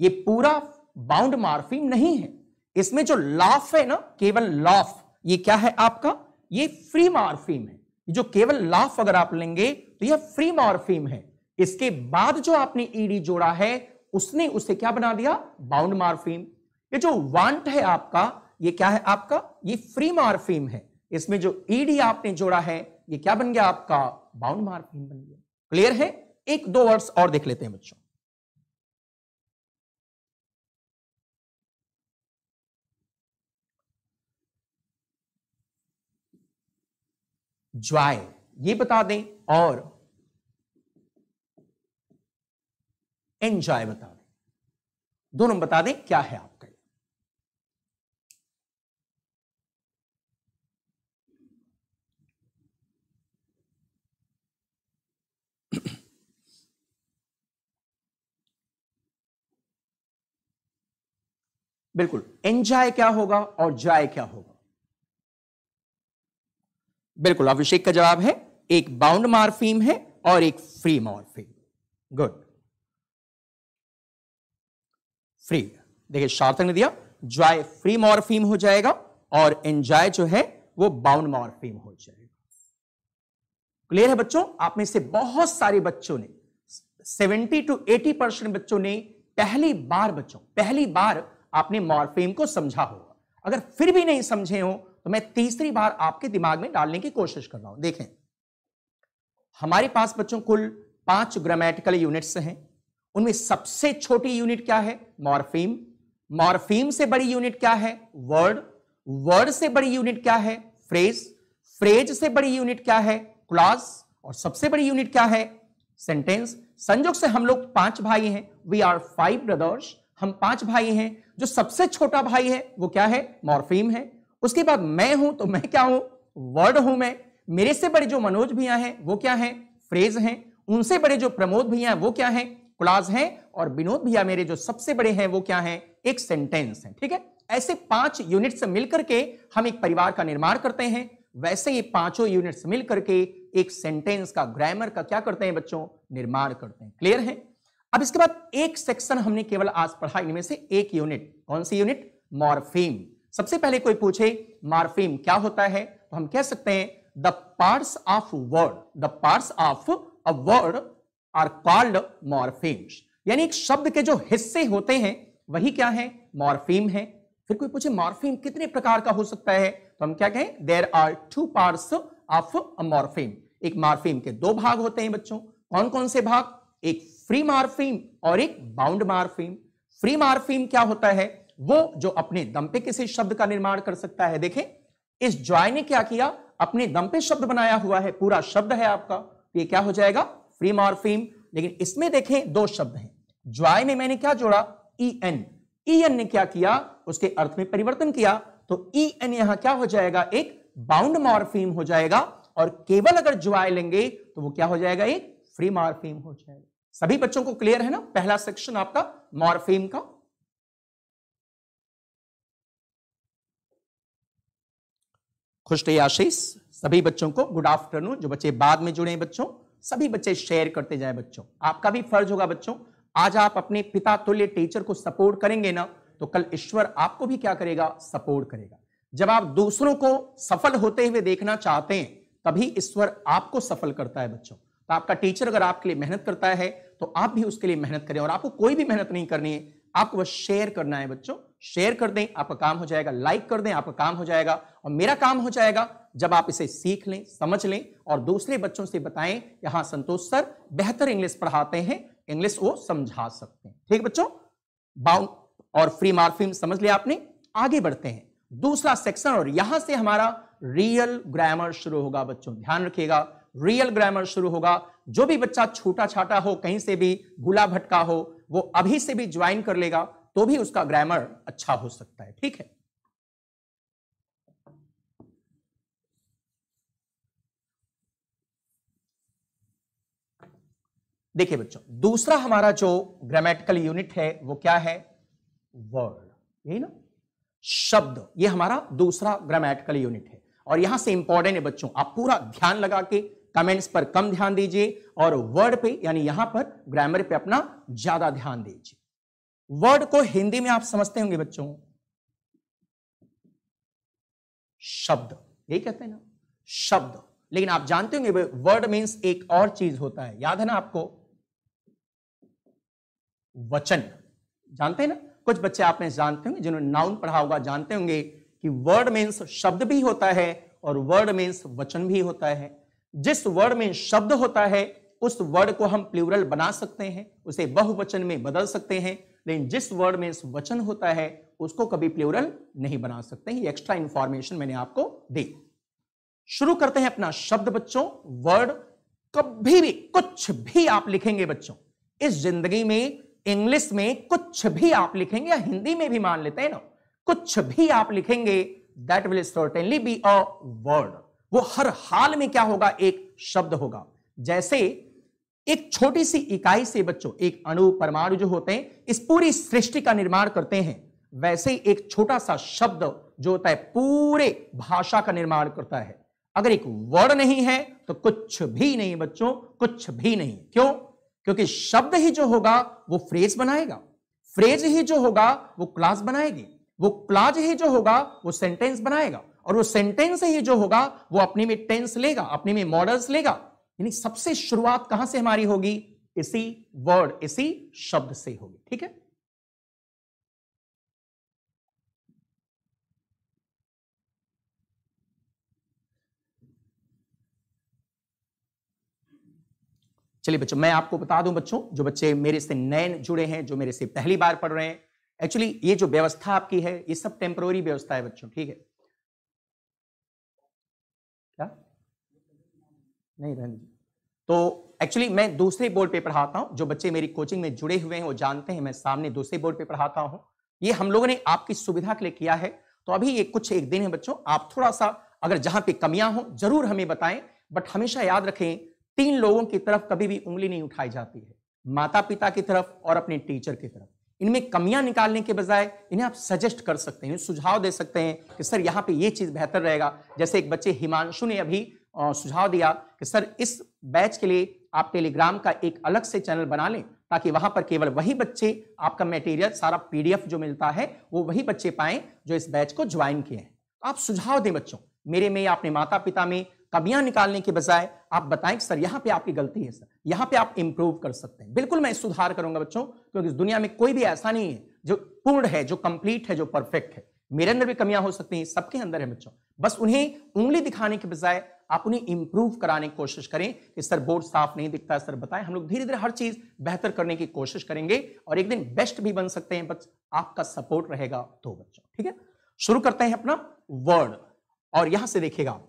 ये पूरा बाउंड मार्फिम नहीं है इसमें जो लॉफ है ना केवल लॉफ ये क्या है आपका ये फ्री मार्फिम है जो केवल लॉफ अगर आप लेंगे तो यह फ्री मार्फिम है इसके बाद जो आपने ईडी जोड़ा है उसने उसे क्या बना दिया बाउंड मार्फिम ये जो वांट है आपका ये क्या है आपका ये फ्री मार्फिम है इसमें जो ईडी आपने जोड़ा है ये क्या बन गया आपका बाउंड मार्फिम बन गया क्लियर है एक दो वर्ड्स और देख लेते हैं बच्चों ज्वाय ये बता दें और एंजॉय बता दें दोनों बता दें क्या है आपका बिल्कुल एंजॉय क्या होगा और जॉय क्या होगा बिल्कुल अभिषेक का जवाब है एक बाउंड मार्फीम है और एक फ्री मॉर्फीम गुड फ्री देखिए सार्थक ने दिया जॉय फ्री मॉर्फीम हो जाएगा और एंजॉय जो है वो बाउंड मॉर्फीम हो जाएगा क्लियर है बच्चों आप में से बहुत सारे बच्चों ने 70 टू 80 परसेंट बच्चों ने पहली बार बच्चों पहली बार आपने मॉर्फीम को समझा होगा अगर फिर भी नहीं समझे हो तो मैं तीसरी बार आपके दिमाग में डालने की कोशिश कर रहा हूं देखें हमारे पास बच्चों कुल पांच ग्रामेटिकल यूनिट्स हैं उनमें सबसे छोटी यूनिट क्या है मॉर्फीम मॉर्फीम से बड़ी यूनिट क्या है वर्ड वर्ड से बड़ी यूनिट क्या है फ्रेज फ्रेज से बड़ी यूनिट क्या है क्लास और सबसे बड़ी यूनिट क्या है सेंटेंस संजोक से हम लोग पांच भाई हैं वी आर फाइव ब्रदर्स हम पांच भाई हैं जो सबसे छोटा भाई है वो क्या है मॉर्फीम है उसके बाद मैं हूं तो मैं क्या हूं वर्ड हूं मैं मेरे से बड़े जो मनोज भैया हैं वो क्या हैं फ्रेज हैं उनसे बड़े जो प्रमोद भैया वो क्या हैं क्लास हैं और विनोद भैया मेरे जो सबसे बड़े हैं वो क्या हैं एक सेंटेंस है ठीक है ऐसे पांच यूनिट से मिलकर के हम एक परिवार का निर्माण करते हैं वैसे ये पांचों यूनिट्स मिलकर के एक सेंटेंस का ग्रामर का क्या करते हैं बच्चों निर्माण करते हैं क्लियर है अब इसके बाद एक सेक्शन हमने केवल आज पढ़ा इनमें से एक यूनिट कौन सी यूनिट मॉर्फीम सबसे पहले कोई पूछे मार्फिम क्या होता है तो हम कह सकते हैं the parts of word the parts of a word are called morphemes यानी एक शब्द के जो हिस्से होते हैं वही क्या है मॉर्फिम है फिर कोई पूछे मॉर्फिम कितने प्रकार का हो सकता है तो हम क्या कहें there are two parts of a morpheme एक मॉर्फिम के दो भाग होते हैं बच्चों कौन कौन से भाग एक फ्री मॉर्फिम और एक बाउंड मॉर्फिम फ्री मॉर्फिम क्या होता है वो जो अपने दम पे किसी शब्द का निर्माण कर सकता है देखें इस जॉय ने क्या किया अपने दम पे शब्द बनाया हुआ है पूरा शब्द है आपका तो ये क्या हो जाएगा फ्री मॉर्फीम लेकिन इसमें देखें दो शब्द हैं ज्वाय में मैंने क्या जोड़ा ई एन ई एन ने क्या किया उसके अर्थ में परिवर्तन किया तो ई e एन यहां क्या हो जाएगा एक बाउंड मॉर्फीम हो जाएगा और केवल अगर ज्वाय लेंगे तो वो क्या हो जाएगा एक फ्री मॉर्फीम हो जाएगा सभी बच्चों को क्लियर है ना पहला सेक्शन आपका मॉर्फीम का खुश रहिए आशीष सभी बच्चों को गुड आफ्टरनून जो बच्चे बाद में जुड़े हैं बच्चों सभी बच्चे शेयर करते जाए बच्चों आपका भी फर्ज होगा बच्चों आज आप अपने पिता तुल्य टीचर को सपोर्ट करेंगे ना तो कल ईश्वर आपको भी क्या करेगा सपोर्ट करेगा जब आप दूसरों को सफल होते हुए देखना चाहते हैं तभी ईश्वर आपको सफल करता है बच्चों तो आपका टीचर अगर आपके लिए मेहनत करता है तो आप भी उसके लिए मेहनत करें और आपको कोई भी मेहनत नहीं करनी है आपको बस शेयर करना है बच्चों शेयर कर दें आपका काम हो जाएगा लाइक कर दें आपका काम हो जाएगा और मेरा काम हो जाएगा जब आप इसे सीख लें समझ लें और दूसरे बच्चों से बताएं यहां संतोष सर बेहतर इंग्लिश पढ़ाते हैं इंग्लिश वो समझा सकते हैं ठीक बच्चों बाउंड और फ्री मार्फिम समझ लिया आपने आगे बढ़ते हैं दूसरा सेक्शन और यहां से हमारा रियल ग्रामर शुरू होगा बच्चों ध्यान रखिएगा रियल ग्रामर शुरू होगा जो भी बच्चा छोटा छाटा हो कहीं से भी भूला भटका हो वो अभी से भी ज्वाइन कर लेगा तो भी उसका ग्रामर अच्छा हो सकता है ठीक है देखिए बच्चों दूसरा हमारा जो ग्रामेटिकल यूनिट है वो क्या है वर्ड यही ना शब्द ये हमारा दूसरा ग्रामेटिकल यूनिट है और यहां से इंपॉर्टेंट है बच्चों आप पूरा ध्यान लगा के कमेंट्स पर कम ध्यान दीजिए और वर्ड पे यानी यहां पर ग्रामर पे अपना ज्यादा ध्यान दीजिए वर्ड को हिंदी में आप समझते होंगे बच्चों शब्द यही कहते हैं ना शब्द लेकिन आप जानते होंगे वर्ड मीन्स एक और चीज होता है याद है ना आपको वचन जानते हैं ना कुछ बच्चे आपने जानते होंगे जिन्होंने नाउन पढ़ा होगा जानते होंगे कि वर्ड मीन्स शब्द भी होता है और वर्ड मीन्स वचन भी होता है जिस वर्ड में शब्द होता है उस वर्ड को हम प्लूरल बना सकते हैं उसे बहुवचन में बदल सकते हैं लेकिन जिस वर्ड में वचन होता है उसको कभी प्लूरल नहीं बना सकते ये एक्स्ट्रा इंफॉर्मेशन मैंने आपको दी शुरू करते हैं अपना शब्द बच्चों वर्ड कभी भी कुछ भी आप लिखेंगे बच्चों इस जिंदगी में इंग्लिश में कुछ भी आप लिखेंगे या हिंदी में भी मान लेते हैं ना कुछ भी आप लिखेंगे that will certainly be a word वो हर हाल में क्या होगा एक शब्द होगा जैसे एक छोटी सी इकाई से बच्चों एक अणु परमाणु जो होते हैं इस पूरी सृष्टि का निर्माण करते हैं वैसे ही एक छोटा सा शब्द जो होता है पूरे भाषा का निर्माण करता है अगर एक वर्ड नहीं है तो कुछ भी नहीं बच्चों कुछ भी नहीं क्यों क्योंकि शब्द ही जो होगा वो फ्रेज बनाएगा फ्रेज ही जो होगा वो क्लास बनाएगी वो क्लाज ही जो होगा वो सेंटेंस बनाएगा और वो सेंटेंस ही जो होगा वो अपने में टेंस लेगा अपने में मॉडल्स लेगा यानी सबसे शुरुआत कहां से हमारी होगी इसी वर्ड इसी शब्द से होगी ठीक है चलिए बच्चों मैं आपको बता दूं बच्चों जो बच्चे मेरे से नए जुड़े हैं जो मेरे से पहली बार पढ़ रहे हैं एक्चुअली ये जो व्यवस्था आपकी है ये सब टेम्पररी व्यवस्था है बच्चों ठीक है नहीं रहने जी तो एक्चुअली मैं दूसरे बोर्ड पे पढ़ाता हूँ जो बच्चे मेरी कोचिंग में जुड़े हुए हैं वो जानते हैं मैं सामने दूसरे बोर्ड पे पढ़ाता हूँ ये हम लोगों ने आपकी सुविधा के लिए किया है तो अभी ये कुछ एक दिन है बच्चों आप थोड़ा सा अगर जहां पे कमियां हों जरूर हमें बताएं बट हमेशा याद रखें तीन लोगों की तरफ कभी भी उंगली नहीं उठाई जाती है माता पिता की तरफ और अपने टीचर की तरफ इनमें कमियां निकालने के बजाय इन्हें आप सजेस्ट कर सकते हैं सुझाव दे सकते हैं कि सर यहाँ पे ये चीज बेहतर रहेगा जैसे एक बच्चे हिमांशु ने अभी सुझाव दिया कि सर इस बैच के लिए आप टेलीग्राम का एक अलग से चैनल बना लें ताकि वहां पर केवल वही बच्चे आपका मटेरियल सारा पीडीएफ जो मिलता है वो वही बच्चे पाएं जो इस बैच को ज्वाइन किए हैं तो आप सुझाव दें बच्चों मेरे में या अपने माता पिता में कमियां निकालने के बजाय आप बताएं कि सर यहाँ पे आपकी गलती है सर यहाँ पे आप इंप्रूव कर सकते हैं बिल्कुल मैं सुधार करूंगा बच्चों क्योंकि इस दुनिया में कोई भी ऐसा नहीं है जो पूर्ण है जो कंप्लीट है जो परफेक्ट है मेरे अंदर भी कमियां हो सकती हैं सबके अंदर है बच्चों बस उन्हें उंगली दिखाने के बजाय आप उन्हें इंप्रूव कराने की कोशिश करें कि सर बोर्ड साफ नहीं दिखता सर बताएं हम लोग धीरे धीरे हर चीज बेहतर करने की कोशिश करेंगे और एक दिन बेस्ट भी बन सकते हैं बस आपका सपोर्ट रहेगा तो बच्चों ठीक है शुरू करते हैं अपना वर्ड और यहां से देखिएगा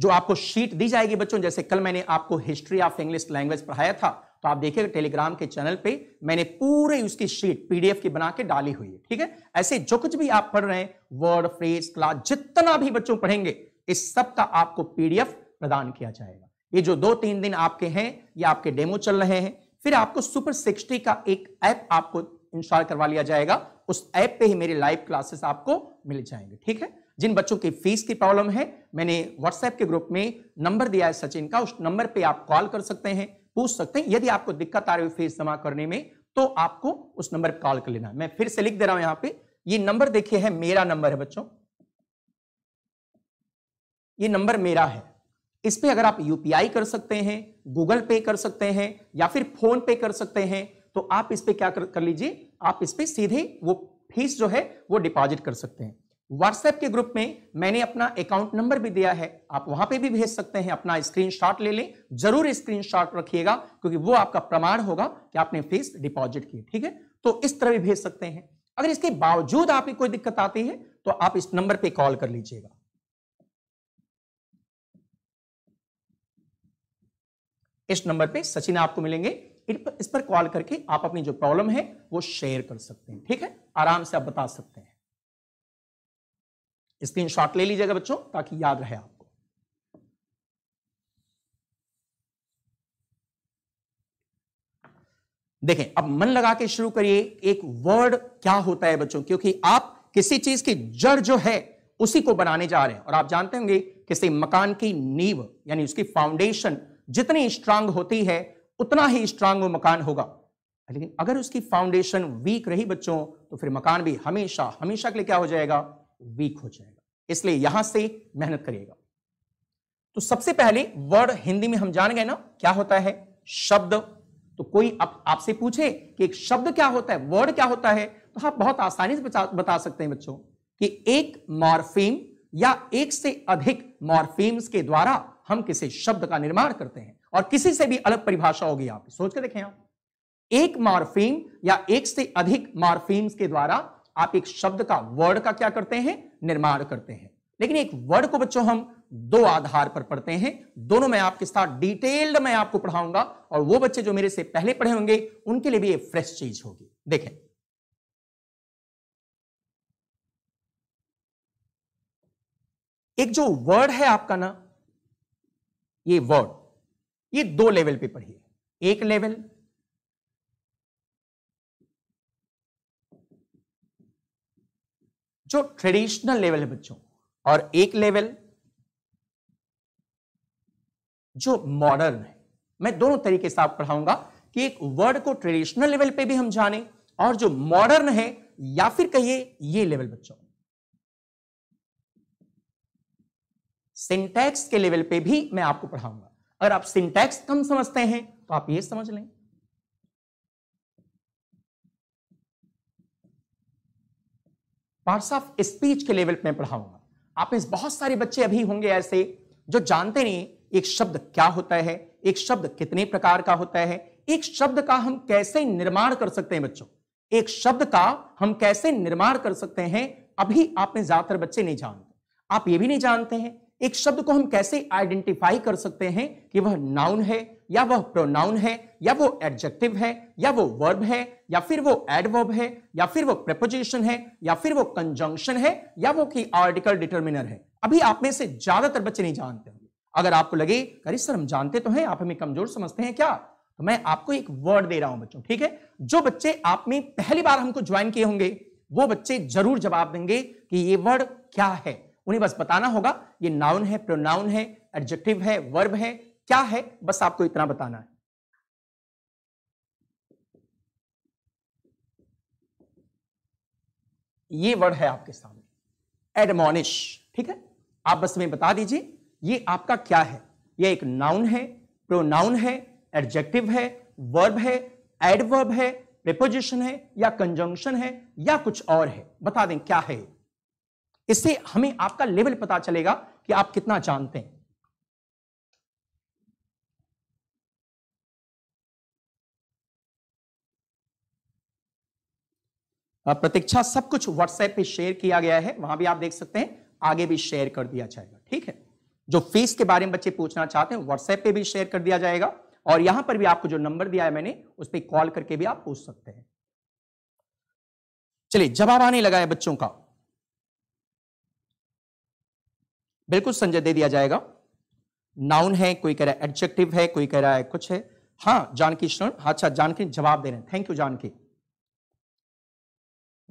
जो आपको शीट दी जाएगी बच्चों जैसे कल मैंने आपको हिस्ट्री ऑफ इंग्लिश लैंग्वेज पढ़ाया था तो आप देखिएगा टेलीग्राम के चैनल पे मैंने पूरे उसकी शीट पीडीएफ की बना के डाली हुई है ठीक है ऐसे जो कुछ भी आप पढ़ रहे हैं वर्ड फ्रेज क्लास जितना भी बच्चों पढ़ेंगे इस सब का आपको पीडीएफ प्रदान किया जाएगा ये जो दो तीन दिन आपके हैं ये आपके डेमो चल रहे हैं फिर आपको सुपर सिक्सटी का एक ऐप आपको इंस्टॉल करवा लिया जाएगा उस ऐप पे ही मेरे लाइव क्लासेस आपको मिल जाएंगे ठीक है जिन बच्चों की फीस की प्रॉब्लम है मैंने व्हाट्सएप के ग्रुप में नंबर दिया है सचिन का उस नंबर पे आप कॉल कर सकते हैं पूछ सकते हैं यदि आपको दिक्कत आ रही हो फीस जमा करने में तो आपको उस नंबर पर कॉल कर लेना मैं फिर से लिख दे रहा हूं यहां पे ये नंबर देखिए है मेरा नंबर है बच्चों ये नंबर मेरा है इस पर अगर आप यूपीआई कर सकते हैं गूगल पे कर सकते हैं या फिर फोन पे कर सकते हैं तो आप इस पर क्या कर, कर लीजिए आप इस पर सीधे वो फीस जो है वो डिपॉजिट कर सकते हैं व्हाट्सएप के ग्रुप में मैंने अपना अकाउंट नंबर भी दिया है आप वहां पे भी भेज सकते हैं अपना स्क्रीनशॉट ले लें जरूर स्क्रीनशॉट रखिएगा क्योंकि वो आपका प्रमाण होगा कि आपने फीस डिपॉजिट की ठीक है तो इस तरह भी भेज सकते हैं अगर इसके बावजूद आपकी कोई दिक्कत आती है तो आप इस नंबर पर कॉल कर लीजिएगा इस नंबर पे सचिन आपको मिलेंगे इस पर कॉल करके आप अपनी जो प्रॉब्लम है वो शेयर कर सकते हैं ठीक है आराम से आप बता सकते हैं स्क्रीन शॉट ले लीजिएगा बच्चों ताकि याद रहे आपको देखें अब मन लगा के शुरू करिए एक वर्ड क्या होता है बच्चों क्योंकि आप किसी चीज की जड़ जो है उसी को बनाने जा रहे हैं और आप जानते होंगे किसी मकान की नींव यानी उसकी फाउंडेशन जितनी स्ट्रांग होती है उतना ही स्ट्रांग वो मकान होगा लेकिन अगर उसकी फाउंडेशन वीक रही बच्चों तो फिर मकान भी हमेशा हमेशा के लिए क्या हो जाएगा वीक हो जाएगा इसलिए यहां से मेहनत करिएगा तो सबसे पहले वर्ड हिंदी में हम जान गए ना क्या होता है शब्द तो कोई आप, आपसे पूछे कि एक शब्द क्या होता है वर्ड क्या होता है तो आप बहुत आसानी से बता सकते हैं बच्चों कि एक मॉर्फीम या एक से अधिक मॉर्फीम्स के द्वारा हम किसी शब्द का निर्माण करते हैं और किसी से भी अलग परिभाषा होगी आप सोच के देखें आप एक मॉर्फीम या एक से अधिक मॉर्फीम्स के द्वारा आप एक शब्द का वर्ड का क्या करते हैं निर्माण करते हैं लेकिन एक वर्ड को बच्चों हम दो आधार पर पढ़ते हैं दोनों में आपके साथ डिटेल्ड मैं आपको पढ़ाऊंगा और वो बच्चे जो मेरे से पहले पढ़े होंगे उनके लिए भी ये फ्रेश चीज होगी देखें एक जो वर्ड है आपका ना ये वर्ड ये दो लेवल पे पढ़िए एक लेवल जो ट्रेडिशनल लेवल है बच्चों और एक लेवल जो मॉडर्न है मैं दोनों तरीके से आप पढ़ाऊंगा कि एक वर्ड को ट्रेडिशनल लेवल पे भी हम जाने और जो मॉडर्न है या फिर कहिए ये लेवल बच्चों सिंटैक्स के लेवल पे भी मैं आपको पढ़ाऊंगा अगर आप सिंटैक्स कम समझते हैं तो आप ये समझ लें पार्ट्स ऑफ स्पीच के लेवल में पढ़ाऊंगा आप इस बहुत सारे बच्चे अभी होंगे ऐसे जो जानते नहीं एक शब्द क्या होता है एक शब्द कितने प्रकार का होता है एक शब्द का हम कैसे निर्माण कर सकते हैं बच्चों एक शब्द का हम कैसे निर्माण कर सकते हैं अभी आपने ज्यादातर बच्चे नहीं जानते आप ये भी नहीं जानते हैं एक शब्द को हम कैसे आइडेंटिफाई कर सकते हैं कि वह नाउन है या वह प्रोनाउन है या वो एडजेक्टिव है या वो वर्ब है या फिर वो एडवर्ब है या फिर वो प्रपोजिशन है या फिर वो कंजंक्शन है या वो की आर्टिकल डिटर्मिनर है अभी आप में से ज्यादातर बच्चे नहीं जानते होंगे अगर आपको लगे अरे सर हम जानते तो हैं आप हमें कमजोर समझते हैं क्या तो मैं आपको एक वर्ड दे रहा हूं बच्चों ठीक है जो बच्चे आप में पहली बार हमको ज्वाइन किए होंगे वो बच्चे जरूर जवाब देंगे कि ये वर्ड क्या है उन्हें बस बताना होगा ये नाउन है प्रोनाउन है एडजेक्टिव है वर्ब है क्या है बस आपको इतना बताना है ये वर्ड है आपके सामने एडमोनिश ठीक है आप बस में बता दीजिए ये आपका क्या है ये एक नाउन है प्रोनाउन है एडजेक्टिव है वर्ब है एडवर्ब है प्रिपोजिशन है या कंजंक्शन है या कुछ और है बता दें क्या है इससे हमें आपका लेवल पता चलेगा कि आप कितना जानते हैं प्रतीक्षा सब कुछ व्हाट्सएप पे शेयर किया गया है वहां भी आप देख सकते हैं आगे भी शेयर कर दिया जाएगा ठीक है जो फीस के बारे में बच्चे पूछना चाहते हैं व्हाट्सएप पे भी शेयर कर दिया जाएगा और यहां पर भी आपको जो नंबर दिया है मैंने उस पर कॉल करके भी आप पूछ सकते हैं चलिए जवाब आने लगा है बच्चों का बिल्कुल संजय दे दिया जाएगा नाउन है कोई कह रहा है एडजेक्टिव है कोई कह रहा है कुछ है हाँ जानकी शरण अच्छा जानकी जवाब दे रहे हैं थैंक यू जानकी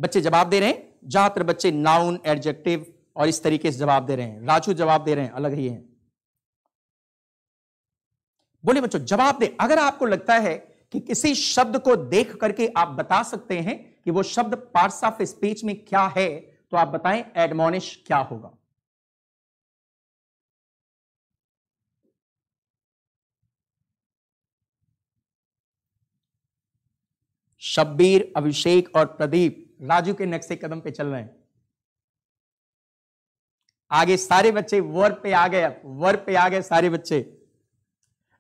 बच्चे जवाब दे रहे हैं ज्यादातर बच्चे नाउन एडजेक्टिव और इस तरीके से जवाब दे रहे हैं राजू जवाब दे रहे हैं अलग ही है बोले बच्चों जवाब दे अगर आपको लगता है कि किसी शब्द को देख करके आप बता सकते हैं कि वो शब्द पार्ट्स ऑफ स्पीच में क्या है तो आप बताएं एडमोनिश क्या होगा शब्बीर अभिषेक और प्रदीप राजू के नक्शे कदम पे चल रहे हैं आगे सारे बच्चे वर्ग पे आ गए वर्ग पे आ गए सारे बच्चे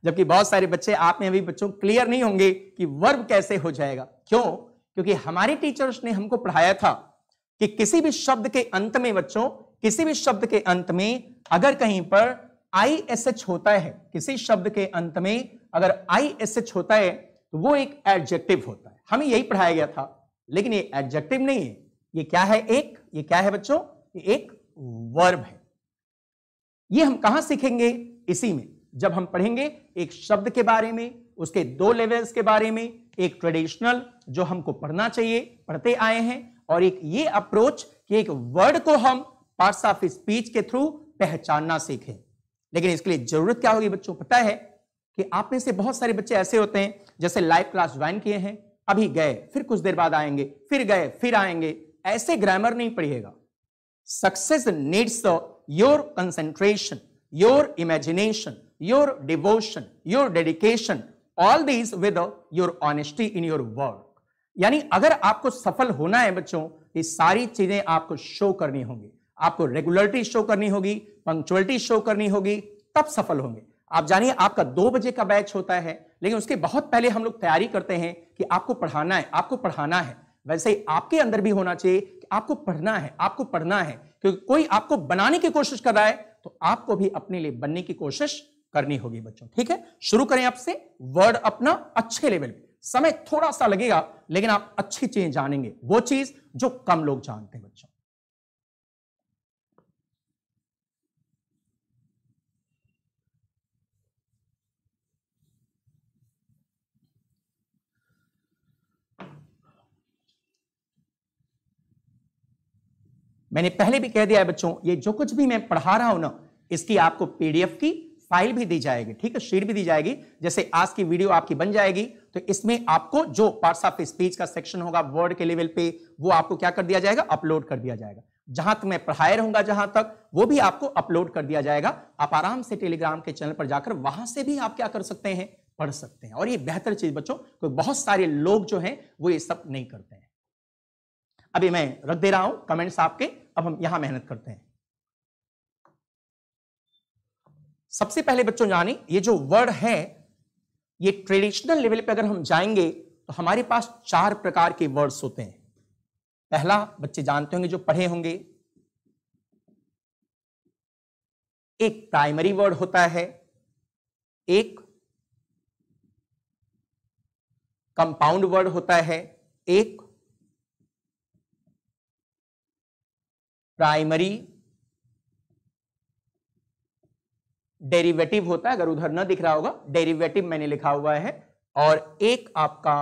जबकि बहुत सारे बच्चे आप में अभी बच्चों क्लियर नहीं होंगे कि वर्ब कैसे हो जाएगा क्यों क्योंकि हमारे टीचर्स ने हमको पढ़ाया था कि किसी भी शब्द के अंत में बच्चों किसी भी शब्द के अंत में अगर कहीं पर आई एस एच होता है किसी शब्द के अंत में अगर आई एस एच होता है तो वो एक एडजेक्टिव होता है हमें यही पढ़ाया गया था लेकिन ये एडजेक्टिव नहीं है ये क्या है एक ये क्या है बच्चों ये एक वर्ब है ये हम कहा सीखेंगे इसी में जब हम पढ़ेंगे एक शब्द के बारे में उसके दो लेवल्स के बारे में एक ट्रेडिशनल जो हमको पढ़ना चाहिए पढ़ते आए हैं और एक ये अप्रोच कि एक वर्ड को हम पार्ट्स ऑफ स्पीच के थ्रू पहचानना सीखें लेकिन इसके लिए जरूरत क्या होगी बच्चों पता है कि आप में से बहुत सारे बच्चे ऐसे होते हैं जैसे लाइव क्लास ज्वाइन किए हैं अभी गए फिर कुछ देर बाद आएंगे फिर गए फिर आएंगे ऐसे ग्रामर नहीं पढ़िएगा success needs your concentration your imagination your devotion your dedication all these with your honesty in your work यानी अगर आपको सफल होना है बच्चों ये सारी चीजें आपको शो करनी होंगी आपको रेगुलरिटी शो करनी होगी पंक्चुअलिटी शो करनी होगी तब सफल होंगे आप जानिए आपका दो बजे का बैच होता है लेकिन उसके बहुत पहले हम लोग तैयारी करते हैं कि आपको पढ़ाना है आपको पढ़ाना है वैसे ही आपके अंदर भी होना चाहिए कि आपको पढ़ना है आपको पढ़ना है क्योंकि कोई आपको बनाने की कोशिश कर रहा है तो आपको भी अपने लिए बनने की कोशिश करनी होगी बच्चों ठीक है शुरू करें आपसे वर्ड अपना अच्छे लेवल पे समय थोड़ा सा लगेगा लेकिन आप अच्छी चीज जानेंगे वो चीज जो कम लोग जानते हैं बच्चों मैंने पहले भी कह दिया है बच्चों ये जो कुछ भी मैं पढ़ा रहा हूं ना इसकी आपको पीडीएफ की फाइल भी दी जाएगी ठीक है शीट भी दी जाएगी जैसे आज की वीडियो आपकी बन जाएगी तो इसमें आपको जो पार्ट ऑफ स्पीच का सेक्शन होगा वर्ड के लेवल पे वो आपको क्या कर दिया जाएगा अपलोड कर दिया जाएगा जहां तक मैं पढ़ाए रहूंगा जहां तक वो भी आपको अपलोड कर दिया जाएगा आप आराम से टेलीग्राम के चैनल पर जाकर वहां से भी आप क्या कर सकते हैं पढ़ सकते हैं और ये बेहतर चीज बच्चों बहुत सारे लोग जो हैं वो ये सब नहीं करते हैं अभी मैं रख दे रहा हूं कमेंट्स आपके अब हम यहां मेहनत करते हैं सबसे पहले बच्चों जाने ये जो वर्ड है ये ट्रेडिशनल लेवल पे अगर हम जाएंगे तो हमारे पास चार प्रकार के वर्ड्स होते हैं पहला बच्चे जानते होंगे जो पढ़े होंगे एक प्राइमरी वर्ड होता है एक कंपाउंड वर्ड होता है एक प्राइमरी डेरिवेटिव होता है अगर उधर ना दिख रहा होगा डेरिवेटिव मैंने लिखा हुआ है और एक आपका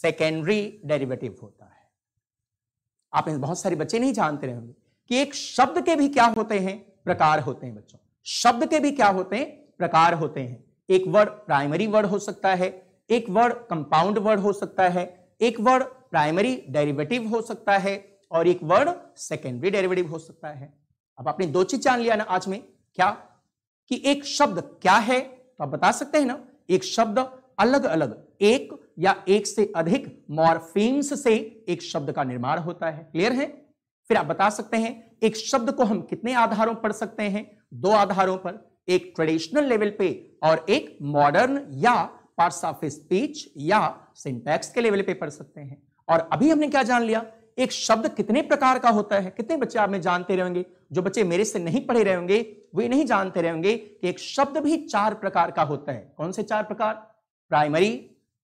सेकेंडरी डेरिवेटिव होता है आप बहुत सारे बच्चे नहीं जानते रहे होंगे कि एक शब्द के भी क्या होते हैं प्रकार होते हैं बच्चों शब्द के भी क्या होते हैं प्रकार होते हैं एक वर्ड प्राइमरी वर्ड हो सकता है एक वर्ड कंपाउंड वर्ड हो सकता है एक वर्ड प्राइमरी डेरिवेटिव हो सकता है और एक वर्ड सेकेंडरी डेरिवेटिव हो सकता है अब आपने दो चीज जान लिया ना आज में क्या कि एक शब्द क्या है तो आप बता सकते हैं ना एक शब्द अलग अलग एक या एक से अधिक मॉर्फीम्स से एक शब्द का निर्माण होता है क्लियर है फिर आप बता सकते हैं एक शब्द को हम कितने आधारों पर सकते हैं दो आधारों पर एक ट्रेडिशनल लेवल पे और एक मॉडर्न या पार्ट्स ऑफ स्पीच या सिंटैक्स के लेवल पे पढ़ सकते हैं और अभी हमने क्या जान लिया एक शब्द कितने प्रकार का होता है कितने बच्चे आप में जानते रहेंगे जो बच्चे मेरे से नहीं पढ़े रहेंगे वे नहीं जानते रहेंगे कि एक शब्द भी चार प्रकार का होता है कौन से चार प्रकार प्राइमरी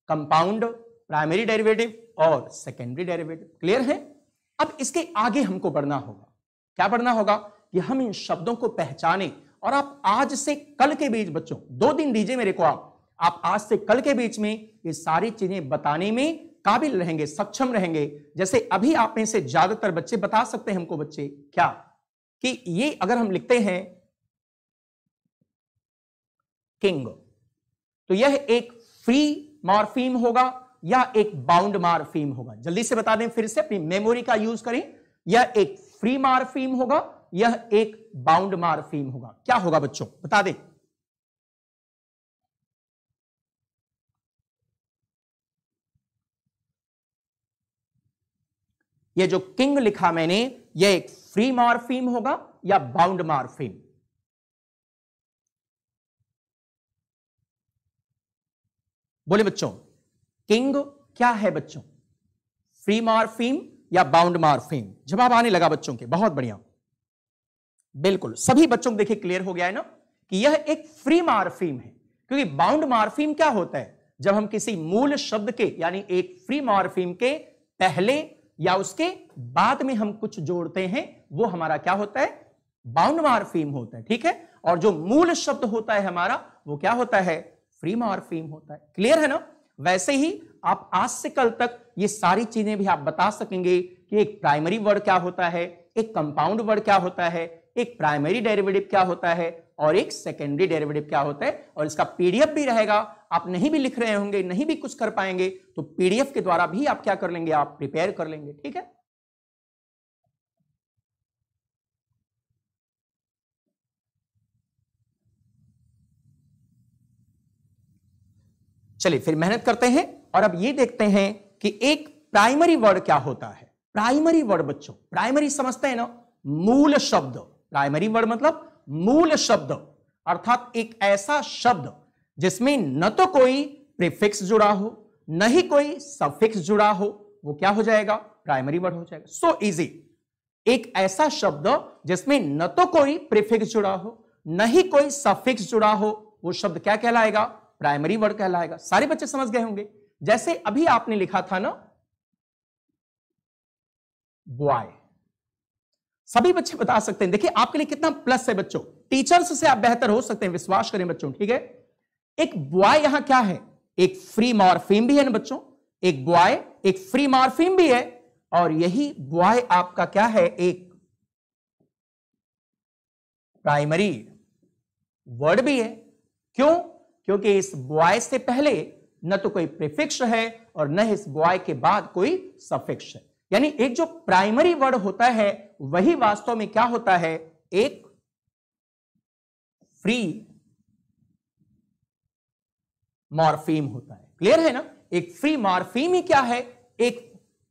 कंपाउंड प्राइमरी डेरिवेटिव और सेकेंडरी डेरिवेटिव क्लियर है अब इसके आगे हमको बढ़ना होगा क्या बढ़ना होगा कि हम इन शब्दों को पहचाने और आप आज से कल के बीच बच्चों दो दिन दीजिए मेरे को आप आप आज से कल के बीच में ये सारी चीजें बताने में काबिल रहेंगे सक्षम रहेंगे जैसे अभी आप में से ज्यादातर बच्चे बता सकते हैं हमको बच्चे क्या कि ये अगर हम लिखते हैं किंग तो यह एक फ्री मॉर्फीम होगा या एक बाउंड मॉर्फीम होगा जल्दी से बता दें फिर से अपनी मेमोरी का यूज करें यह एक फ्री मॉर्फीम होगा यह एक बाउंड मॉर्फीम होगा क्या होगा बच्चों बता दें ये जो किंग लिखा मैंने ये एक फ्री मॉर्फीम होगा या बाउंड मॉर्फीम बोले बच्चों किंग क्या है बच्चों फ्री मॉर्फीम या बाउंड मॉर्फीम जवाब आने लगा बच्चों के बहुत बढ़िया बिल्कुल सभी बच्चों को देखिए क्लियर हो गया है ना कि यह एक फ्री मॉर्फीम है क्योंकि बाउंड मॉर्फीम क्या होता है जब हम किसी मूल शब्द के यानी एक फ्री मॉर्फीम के पहले या उसके बाद में हम कुछ जोड़ते हैं वो हमारा क्या होता है बाउंड मार्फीम होता है ठीक है और जो मूल शब्द होता है हमारा वो क्या होता है फ्री मार्फीम होता है क्लियर है ना वैसे ही आप आज से कल तक ये सारी चीजें भी आप बता सकेंगे कि एक प्राइमरी वर्ड क्या होता है एक कंपाउंड वर्ड क्या होता है एक प्राइमरी डेरिवेटिव क्या होता है और एक सेकेंडरी डेरिवेटिव क्या होता है और इसका पीडीएफ भी रहेगा आप नहीं भी लिख रहे होंगे नहीं भी कुछ कर पाएंगे तो पीडीएफ के द्वारा भी आप क्या कर लेंगे आप प्रिपेयर कर लेंगे ठीक है चलिए फिर मेहनत करते हैं और अब ये देखते हैं कि एक प्राइमरी वर्ड क्या होता है प्राइमरी वर्ड बच्चों प्राइमरी समझते हैं ना मूल शब्द प्राइमरी वर्ड मतलब मूल शब्द अर्थात एक ऐसा शब्द जिसमें न तो कोई प्रीफिक्स जुड़ा हो न ही कोई सफिक्स जुड़ा हो वो क्या हो जाएगा प्राइमरी वर्ड हो जाएगा सो so इजी एक ऐसा शब्द जिसमें न तो कोई प्रीफिक्स जुड़ा हो न ही कोई सफिक्स जुड़ा हो वो शब्द क्या कहलाएगा प्राइमरी वर्ड कहलाएगा सारे बच्चे समझ गए होंगे जैसे अभी आपने लिखा था ना बॉय सभी बच्चे बता सकते हैं देखिए आपके लिए कितना प्लस है बच्चों टीचर्स से आप बेहतर हो सकते हैं विश्वास करें बच्चों ठीक है एक बॉय यहां क्या है एक फ्री मॉर्फिम भी है ना बच्चों एक बॉय एक फ्री मॉर्फिम भी है और यही बॉय आपका क्या है एक प्राइमरी वर्ड भी है क्यों क्योंकि इस बॉय से पहले न तो कोई प्रिफिक्स है और न इस बॉय के बाद कोई सफिक्स है यानी एक जो प्राइमरी वर्ड होता है वही वास्तव में क्या होता है एक फ्री मॉर्फीम होता है क्लियर है ना एक फ्री मॉर्फीम ही क्या है एक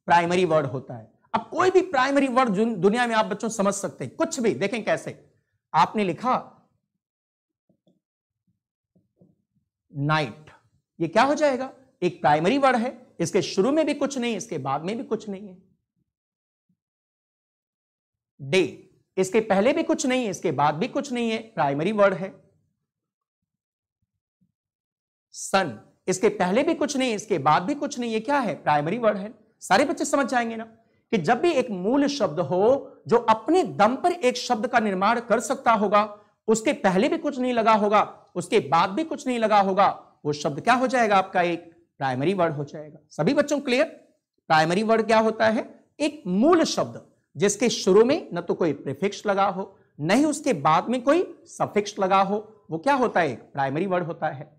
प्राइमरी वर्ड होता है अब कोई भी प्राइमरी वर्ड दुनिया में आप बच्चों समझ सकते हैं कुछ भी देखें कैसे आपने लिखा नाइट ये क्या हो जाएगा एक प्राइमरी वर्ड है इसके शुरू में भी कुछ नहीं इसके बाद में भी कुछ नहीं है डे इसके पहले भी कुछ नहीं है इसके बाद भी कुछ नहीं है प्राइमरी वर्ड है सन इसके पहले भी कुछ नहीं इसके बाद भी कुछ नहीं ये क्या है प्राइमरी वर्ड है सारे बच्चे समझ जाएंगे ना कि जब भी एक मूल शब्द हो जो अपने दम पर एक शब्द का निर्माण कर सकता होगा उसके पहले भी कुछ नहीं लगा होगा उसके बाद भी कुछ नहीं लगा होगा वो शब्द क्या हो जाएगा आपका एक प्राइमरी वर्ड हो जाएगा सभी बच्चों क्लियर प्राइमरी वर्ड क्या होता है एक मूल शब्द जिसके शुरू में न तो कोई प्रिफिक्स लगा हो न ही उसके बाद में कोई सफिक्स लगा हो वो क्या होता है एक प्राइमरी वर्ड होता है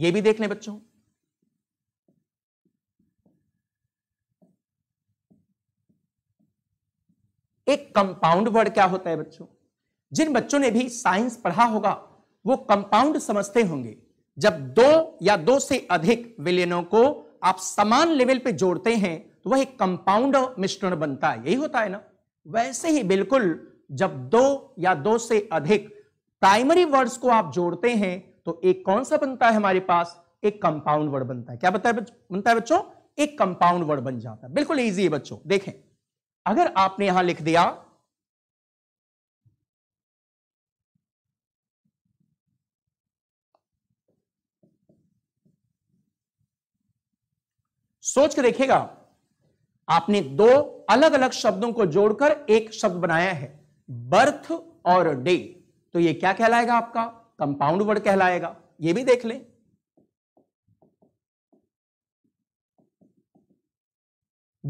ये भी देख लें बच्चों एक कंपाउंड वर्ड क्या होता है बच्चों जिन बच्चों ने भी साइंस पढ़ा होगा वो कंपाउंड समझते होंगे जब दो या दो से अधिक विलयनों को आप समान लेवल पे जोड़ते हैं तो वह एक कंपाउंड मिश्रण बनता है यही होता है ना वैसे ही बिल्कुल जब दो या दो से अधिक प्राइमरी वर्ड्स को आप जोड़ते हैं तो एक कौन सा बनता है हमारे पास एक कंपाउंड वर्ड बनता है क्या बताया है बनता है बच्चों एक कंपाउंड वर्ड बन जाता है बिल्कुल ईजी है बच्चों देखें अगर आपने यहां लिख दिया सोच के देखेगा आपने दो अलग अलग शब्दों को जोड़कर एक शब्द बनाया है बर्थ और डे तो ये क्या कहलाएगा आपका कंपाउंड वर्ड कहलाएगा ये भी देख लें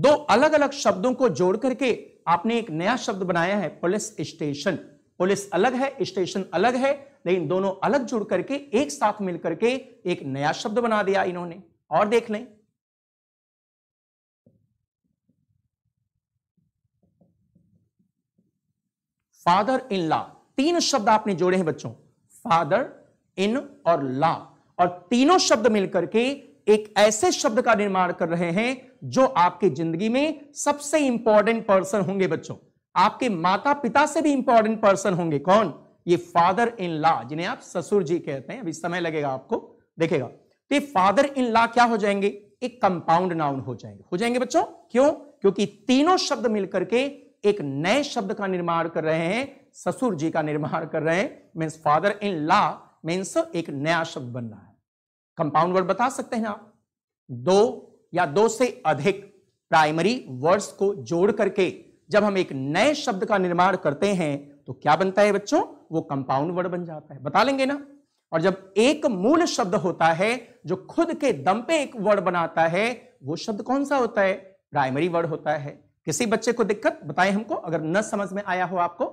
दो अलग अलग शब्दों को जोड़ करके आपने एक नया शब्द बनाया है पुलिस स्टेशन पुलिस अलग है स्टेशन अलग है लेकिन दोनों अलग जुड़ करके एक साथ मिलकर के एक नया शब्द बना दिया इन्होंने और देख लें फादर इन लॉ तीन शब्द आपने जोड़े हैं बच्चों फादर इन और ला और तीनों शब्द मिलकर के एक ऐसे शब्द का निर्माण कर रहे हैं जो आपकी जिंदगी में सबसे इंपॉर्टेंट पर्सन होंगे बच्चों आपके माता पिता से भी इंपॉर्टेंट पर्सन होंगे कौन ये फादर इन ला जिन्हें आप ससुर जी कहते हैं अभी समय लगेगा आपको देखेगा तो फादर इन ला क्या हो जाएंगे एक कंपाउंड नाउन हो जाएंगे हो जाएंगे बच्चों क्यों क्योंकि तीनों शब्द मिलकर के एक नए शब्द का निर्माण कर रहे हैं ससुर जी का निर्माण कर रहे हैं means father in law means एक नया शब्द बन रहा है कंपाउंड वर्ड बता सकते हैं आप दो या दो से अधिक प्राइमरी वर्ड्स को जोड़ करके जब हम एक नए शब्द का निर्माण करते हैं तो क्या बनता है बच्चों वो कंपाउंड वर्ड बन जाता है बता लेंगे ना और जब एक मूल शब्द होता है जो खुद के दम पे एक वर्ड बनाता है वो शब्द कौन सा होता है प्राइमरी वर्ड होता है किसी बच्चे को दिक्कत बताएं हमको अगर न समझ में आया हो आपको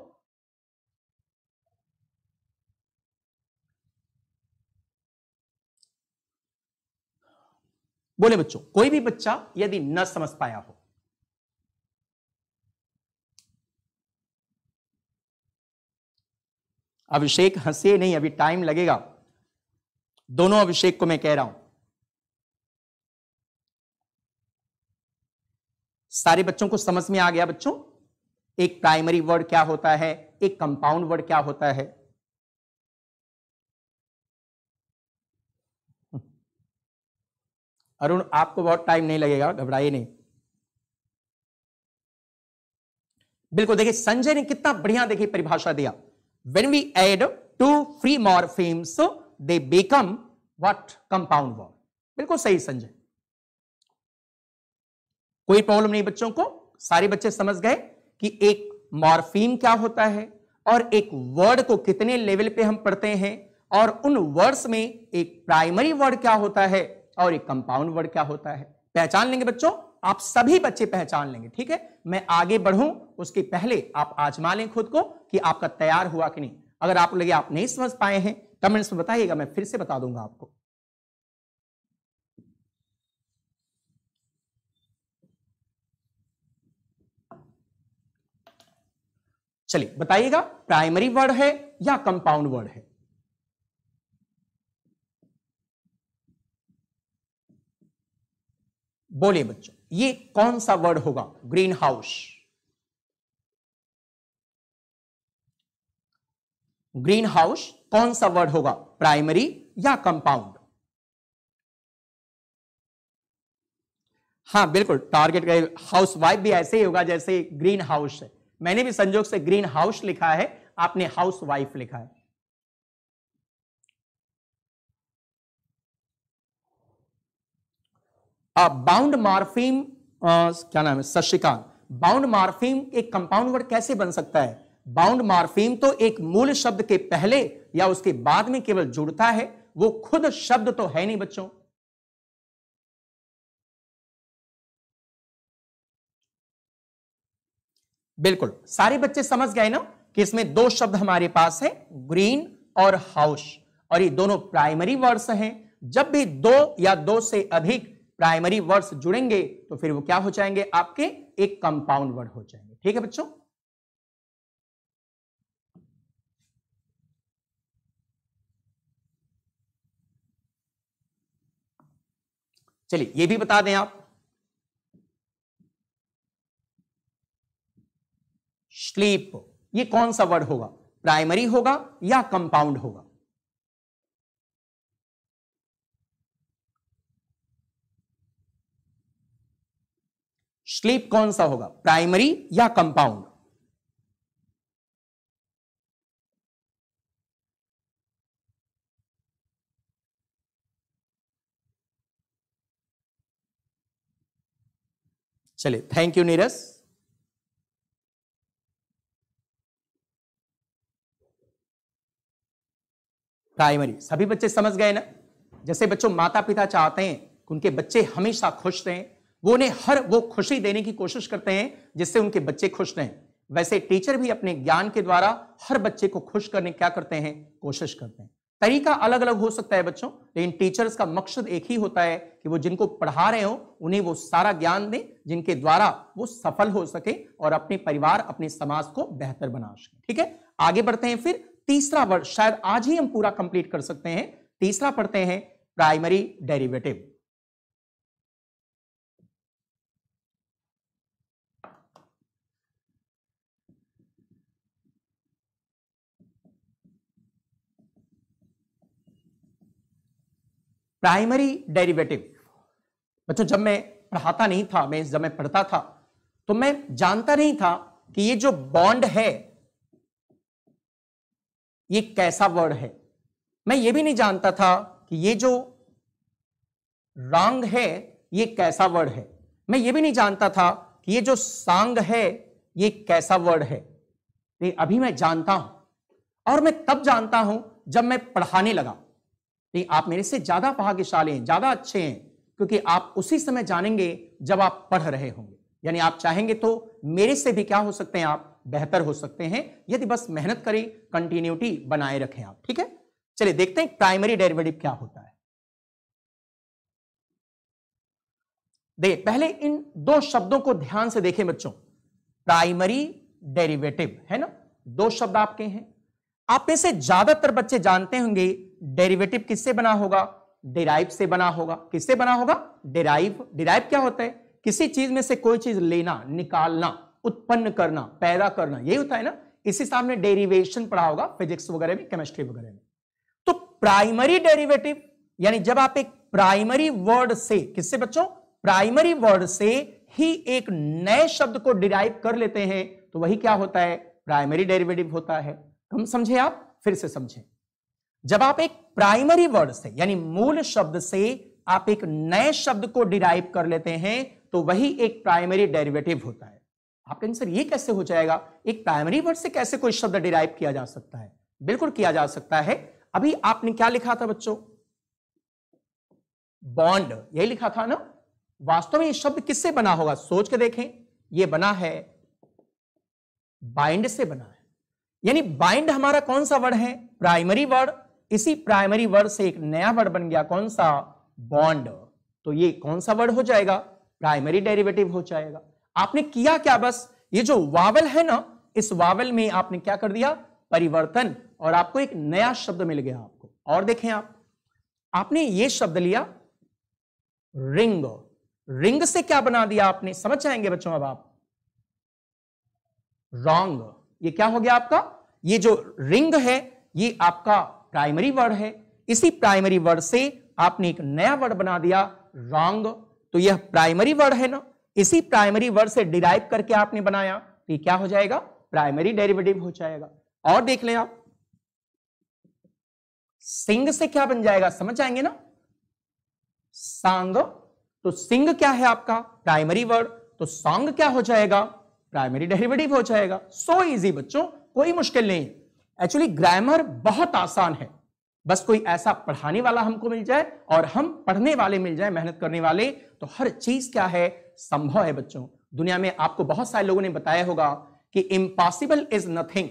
बोले बच्चों कोई भी बच्चा यदि न समझ पाया हो अभिषेक हंसे नहीं अभी टाइम लगेगा दोनों अभिषेक को मैं कह रहा हूं सारे बच्चों को समझ में आ गया बच्चों एक प्राइमरी वर्ड क्या होता है एक कंपाउंड वर्ड क्या होता है अरुण आपको बहुत टाइम नहीं लगेगा घबराइए नहीं बिल्कुल देखिए संजय ने कितना बढ़िया देखिए परिभाषा दिया when we add two free morphemes they become what compound word बिल्कुल सही संजय कोई प्रॉब्लम नहीं बच्चों को सारे बच्चे समझ गए कि एक मॉर्फीम क्या होता है और एक वर्ड को कितने लेवल पे हम पढ़ते हैं और उन वर्ड्स में एक प्राइमरी वर्ड क्या होता है और एक कंपाउंड वर्ड क्या होता है पहचान लेंगे बच्चों आप सभी बच्चे पहचान लेंगे ठीक है मैं आगे बढ़ूं उसके पहले आप आजमा लें खुद को कि आपका तैयार हुआ कि नहीं अगर आप लगे आप नहीं समझ पाए हैं कमेंट्स में बताइएगा मैं फिर से बता दूंगा आपको चलिए बताइएगा प्राइमरी वर्ड है या कंपाउंड वर्ड है बोलिए बच्चों ये कौन सा वर्ड होगा ग्रीन हाउस ग्रीन हाउस कौन सा वर्ड होगा प्राइमरी या कंपाउंड हाँ बिल्कुल टारगेट हाउस वाइफ भी ऐसे ही होगा जैसे ग्रीन हाउस है मैंने भी संजोग से ग्रीन हाउस लिखा है आपने हाउस वाइफ लिखा है बाउंड मार्फीम क्या नाम है शशिकांत बाउंड मार्फीम एक कंपाउंड वर्ड कैसे बन सकता है बाउंड मार्फीम तो एक मूल शब्द के पहले या उसके बाद में केवल जुड़ता है वो खुद शब्द तो है नहीं बच्चों बिल्कुल सारे बच्चे समझ गए ना कि इसमें दो शब्द हमारे पास है ग्रीन और हाउस और ये दोनों प्राइमरी वर्ड्स हैं जब भी दो या दो से अधिक प्राइमरी वर्ड्स जुड़ेंगे तो फिर वो क्या हो जाएंगे आपके एक कंपाउंड वर्ड हो जाएंगे ठीक है बच्चों चलिए ये भी बता दें आप स्लीप ये कौन सा वर्ड होगा प्राइमरी होगा या कंपाउंड होगा स्लीप कौन सा होगा प्राइमरी या कंपाउंड चलिए थैंक यू नीरज प्राइमरी सभी बच्चे समझ गए ना जैसे बच्चों माता पिता चाहते हैं कि उनके बच्चे हमेशा खुश रहें वो उन्हें हर वो खुशी देने की कोशिश करते हैं जिससे उनके बच्चे खुश रहें वैसे टीचर भी अपने ज्ञान के द्वारा हर बच्चे को खुश करने क्या करते हैं कोशिश करते हैं तरीका अलग अलग हो सकता है बच्चों लेकिन टीचर्स का मकसद एक ही होता है कि वो जिनको पढ़ा रहे हो उन्हें वो सारा ज्ञान दें जिनके द्वारा वो सफल हो सके और अपने परिवार अपने समाज को बेहतर बना सके ठीक है आगे बढ़ते हैं फिर तीसरा वर्ड शायद आज ही हम पूरा कंप्लीट कर सकते हैं तीसरा पढ़ते हैं प्राइमरी डेरिवेटिव प्राइमरी डेरिवेटिव बच्चों जब मैं पढ़ाता नहीं था मैं जब मैं पढ़ता था तो मैं जानता नहीं था कि ये जो बॉन्ड है ये कैसा वर्ड है मैं ये भी नहीं जानता था कि ये जो रांग है ये कैसा वर्ड है मैं ये भी नहीं जानता था कि ये जो सांग है ये कैसा वर्ड है ये अभी मैं जानता हूं और मैं तब जानता हूं जब मैं पढ़ाने लगा ये आप मेरे से ज्यादा भाग्यशाली हैं ज्यादा अच्छे हैं क्योंकि आप उसी समय जानेंगे जब आप पढ़ रहे होंगे यानी आप चाहेंगे तो मेरे से भी क्या हो सकते हैं आप बेहतर हो सकते हैं यदि बस मेहनत करें कंटिन्यूटी बनाए रखें आप ठीक है चलिए देखते हैं प्राइमरी डेरिवेटिव क्या होता है देखिए पहले इन दो शब्दों को ध्यान से देखें बच्चों प्राइमरी डेरिवेटिव है ना दो शब्द आपके हैं आप में से ज्यादातर बच्चे जानते होंगे डेरिवेटिव किससे बना होगा डिराइव से बना होगा किससे बना होगा डिराइव डिराइव क्या होता है किसी चीज में से कोई चीज लेना निकालना उत्पन्न करना पैदा करना यही होता है ना इसी सामने आपने डेरिवेशन पढ़ा होगा फिजिक्स वगैरह में केमिस्ट्री वगैरह में तो प्राइमरी डेरिवेटिव यानी जब आप एक प्राइमरी वर्ड से किससे बच्चों प्राइमरी वर्ड से ही एक नए शब्द को डिराइव कर लेते हैं तो वही क्या होता है प्राइमरी डेरिवेटिव होता है हम समझे आप फिर से समझे जब आप एक प्राइमरी वर्ड से यानी मूल शब्द से आप एक नए शब्द को डिराइव कर लेते हैं तो वही एक प्राइमरी डेरिवेटिव होता है आप कहेंगे सर ये कैसे हो जाएगा एक प्राइमरी वर्ड से कैसे कोई शब्द डिराइव किया जा सकता है बिल्कुल किया जा सकता है अभी आपने क्या लिखा था बच्चों बॉन्ड यही लिखा था ना वास्तव में ये शब्द किससे बना होगा सोच के देखें ये बना है बाइंड से बना है यानी बाइंड हमारा कौन सा वर्ड है प्राइमरी वर्ड इसी प्राइमरी वर्ड से एक नया वर्ड बन गया कौन सा बॉन्ड तो ये कौन सा वर्ड हो जाएगा प्राइमरी डेरिवेटिव हो जाएगा आपने किया क्या बस ये जो वावल है ना इस वावल में आपने क्या कर दिया परिवर्तन और आपको एक नया शब्द मिल गया आपको और देखें आप आपने ये शब्द लिया रिंग रिंग से क्या बना दिया आपने समझ जाएंगे बच्चों अब आप रॉन्ग ये क्या हो गया आपका ये जो रिंग है ये आपका प्राइमरी वर्ड है इसी प्राइमरी वर्ड से आपने एक नया वर्ड बना दिया रॉन्ग तो यह प्राइमरी वर्ड है ना इसी प्राइमरी वर्ड से डिराइव करके आपने बनाया तो ये क्या हो जाएगा प्राइमरी डेरिवेटिव हो जाएगा और देख लें आप सिंग से क्या बन जाएगा समझ आएंगे ना सांग तो सिंग क्या है आपका प्राइमरी वर्ड तो सॉन्ग क्या हो जाएगा प्राइमरी डेरिवेटिव हो जाएगा सो so इजी बच्चों कोई मुश्किल नहीं एक्चुअली ग्रामर बहुत आसान है बस कोई ऐसा पढ़ाने वाला हमको मिल जाए और हम पढ़ने वाले मिल जाए मेहनत करने वाले तो हर चीज क्या है संभव है बच्चों दुनिया में आपको बहुत सारे लोगों ने बताया होगा कि impossible is nothing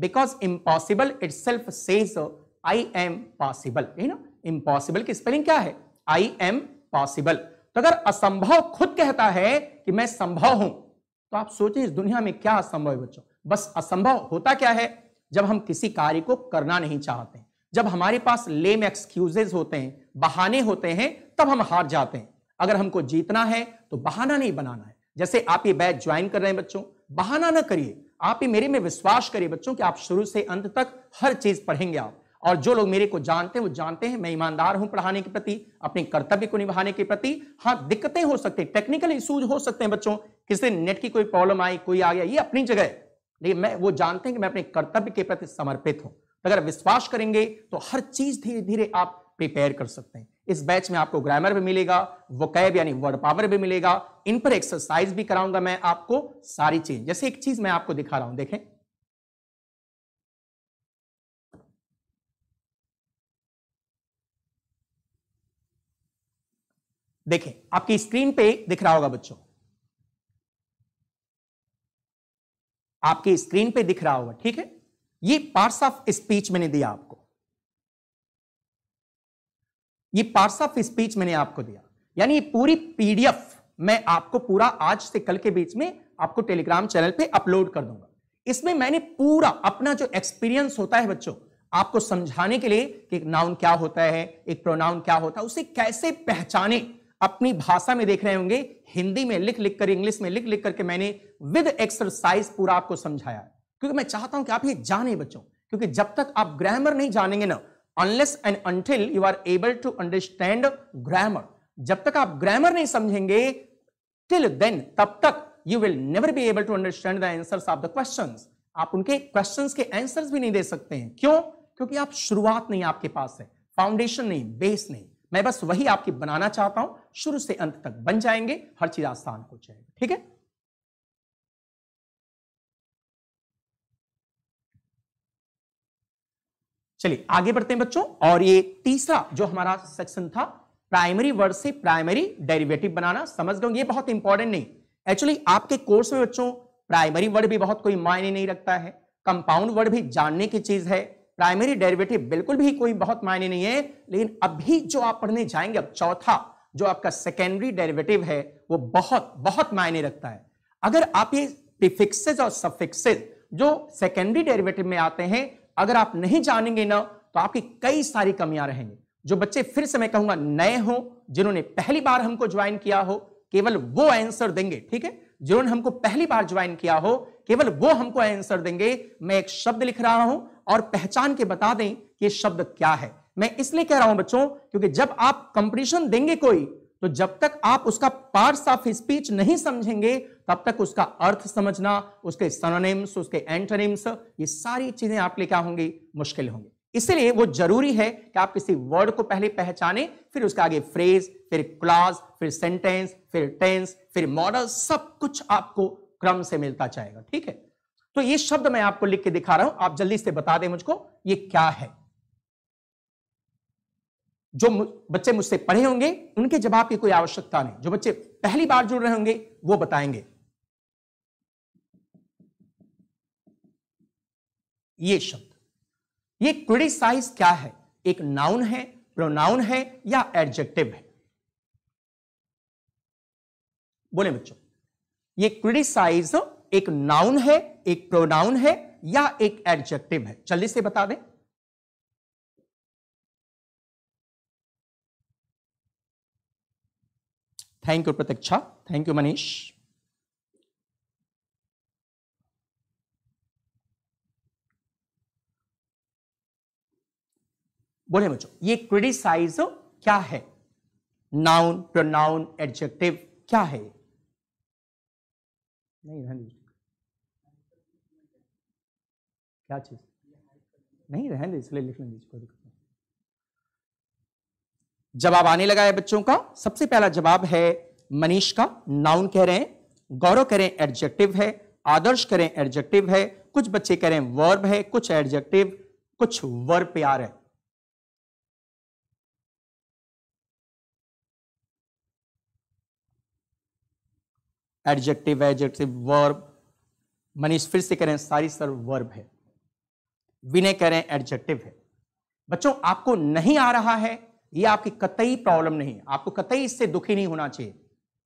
because impossible itself says I am possible है ना इम्पॉसिबल की स्पेलिंग क्या है आई एम पॉसिबल तो अगर असंभव खुद कहता है कि मैं संभव हूं तो आप सोचिए इस दुनिया में क्या असंभव है बच्चों बस असंभव होता क्या है जब हम किसी कार्य को करना नहीं चाहते जब हमारे पास लेम एक्सक्यूजेज होते हैं बहाने होते हैं तब हम हार जाते हैं अगर हमको जीतना है तो बहाना नहीं बनाना है जैसे आप ये बैच ज्वाइन कर रहे हैं बच्चों बहाना ना करिए आप ही मेरे में विश्वास करिए बच्चों कि आप शुरू से अंत तक हर चीज पढ़ेंगे आप और जो लोग मेरे को जानते हैं वो जानते हैं मैं ईमानदार हूं पढ़ाने के प्रति अपने कर्तव्य को निभाने के प्रति हाँ दिक्कतें हो सकती है टेक्निकल इशूज हो सकते हैं बच्चों किसी नेट की कोई प्रॉब्लम आई कोई आ गया ये अपनी जगह लेकिन मैं वो जानते हैं कि मैं अपने कर्तव्य के प्रति समर्पित हूं अगर विश्वास करेंगे तो हर चीज धीरे धीरे आप प्रिपेयर कर सकते हैं इस बैच में आपको ग्रामर भी मिलेगा कैब यानी वर्ड पावर भी मिलेगा इन पर एक्सरसाइज भी कराऊंगा मैं आपको सारी चीज जैसे एक चीज मैं आपको दिखा रहा हूं देखें देखें आपकी स्क्रीन पे दिख रहा होगा बच्चों आपकी स्क्रीन पे दिख रहा होगा ठीक है ये पार्ट्स ऑफ स्पीच मैंने दिया आपको ये पार्ट्स ऑफ स्पीच मैंने आपको दिया यानी पूरी पीडीएफ मैं आपको पूरा आज से कल के बीच में आपको टेलीग्राम चैनल पे अपलोड कर दूंगा इसमें मैंने पूरा अपना जो एक्सपीरियंस होता है बच्चों आपको समझाने के लिए कि एक नाउन क्या होता है एक प्रोनाउन क्या होता है उसे कैसे पहचाने अपनी भाषा में देख रहे होंगे हिंदी में लिख लिख कर इंग्लिश में लिख लिख करके मैंने विद एक्सरसाइज पूरा आपको समझाया क्योंकि मैं चाहता हूं कि आप ये जाने बच्चों क्योंकि जब तक आप ग्रामर नहीं जानेंगे ना unless and until you are able to understand grammar जब तक आप ग्रामर नहीं समझेंगे टिल देन तब तक you will never be able to understand the answers of the question आप उनके क्वेश्चन के आंसर्स भी नहीं दे सकते हैं क्यों क्योंकि आप शुरुआत नहीं आपके पास है फाउंडेशन नहीं बेस नहीं मैं बस वही आपकी बनाना चाहता हूं शुरू से अंत तक बन जाएंगे हर चीज आसान हो जाएगी ठीक है चलिए आगे बढ़ते हैं बच्चों और ये तीसरा जो हमारा सेक्शन था प्राइमरी वर्ड से प्राइमरी डेरिवेटिव बनाना समझ गए ये बहुत इंपॉर्टेंट नहीं एक्चुअली आपके कोर्स में बच्चों प्राइमरी वर्ड भी बहुत कोई मायने नहीं रखता है कंपाउंड वर्ड भी जानने की चीज है प्राइमरी डेरिवेटिव बिल्कुल भी कोई बहुत मायने नहीं है लेकिन अभी जो आप पढ़ने जाएंगे अब चौथा जो आपका सेकेंडरी डेरिवेटिव है वो बहुत बहुत मायने रखता है अगर आप ये प्रीफिक्सेज और सफिक्सेज जो सेकेंडरी डेरिवेटिव में आते हैं अगर आप नहीं जानेंगे ना तो आपकी कई सारी कमियां रहेंगी जो बच्चे फिर से मैं कहूंगा नए हो जिन्होंने पहली बार हमको ज्वाइन किया हो केवल वो आंसर देंगे ठीक है जिन्होंने हमको पहली बार ज्वाइन किया हो केवल वो हमको आंसर देंगे मैं एक शब्द लिख रहा हूं और पहचान के बता दें कि शब्द क्या है मैं इसलिए कह रहा हूं बच्चों क्योंकि जब आप कंपटीशन देंगे कोई तो जब तक आप उसका पार्ट ऑफ स्पीच नहीं समझेंगे तब तक उसका अर्थ समझना उसके सनोनेम्स उसके एंटोनिम्स ये सारी चीजें आप लिए क्या होंगी मुश्किल होंगी इसलिए वो जरूरी है कि आप किसी वर्ड को पहले पहचाने फिर उसके आगे फ्रेज फिर क्लास फिर सेंटेंस फिर टेंस फिर मॉडल सब कुछ आपको क्रम से मिलता जाएगा ठीक है तो ये शब्द मैं आपको लिख के दिखा रहा हूं आप जल्दी से बता दें मुझको ये क्या है जो बच्चे मुझसे पढ़े होंगे उनके जवाब की कोई आवश्यकता नहीं जो बच्चे पहली बार जुड़ रहे होंगे वो बताएंगे ये शब्द ये क्रिटिसाइज क्या है एक नाउन है प्रोनाउन है या एडजेक्टिव है बोले बच्चों ये क्रिटिसाइज एक नाउन है एक प्रोनाउन है या एक एडजेक्टिव है जल्दी से बता दें thank you Pratiksha thank you Manish बोले बच्चों ये क्रिटिसाइज क्या है नाउन प्रोनाउन एडजेक्टिव क्या है नहीं क्या चीज नहीं रहने इसलिए लिखने दीजिए जवाब आने लगा है बच्चों का सबसे पहला जवाब है मनीष का नाउन कह रहे हैं गौरव कह रहे हैं एडजेक्टिव है आदर्श करें एडजेक्टिव है कुछ बच्चे कह रहे हैं वर्ब है कुछ एडजेक्टिव कुछ वर्ब प्यार है एडजेक्टिव एडजेक्टिव वर्ब मनीष फिर से करें सारी सर वर्ब है विनय करें एडजेक्टिव है बच्चों आपको नहीं आ रहा है ये आपकी कतई प्रॉब्लम नहीं आपको कतई इससे दुखी नहीं होना चाहिए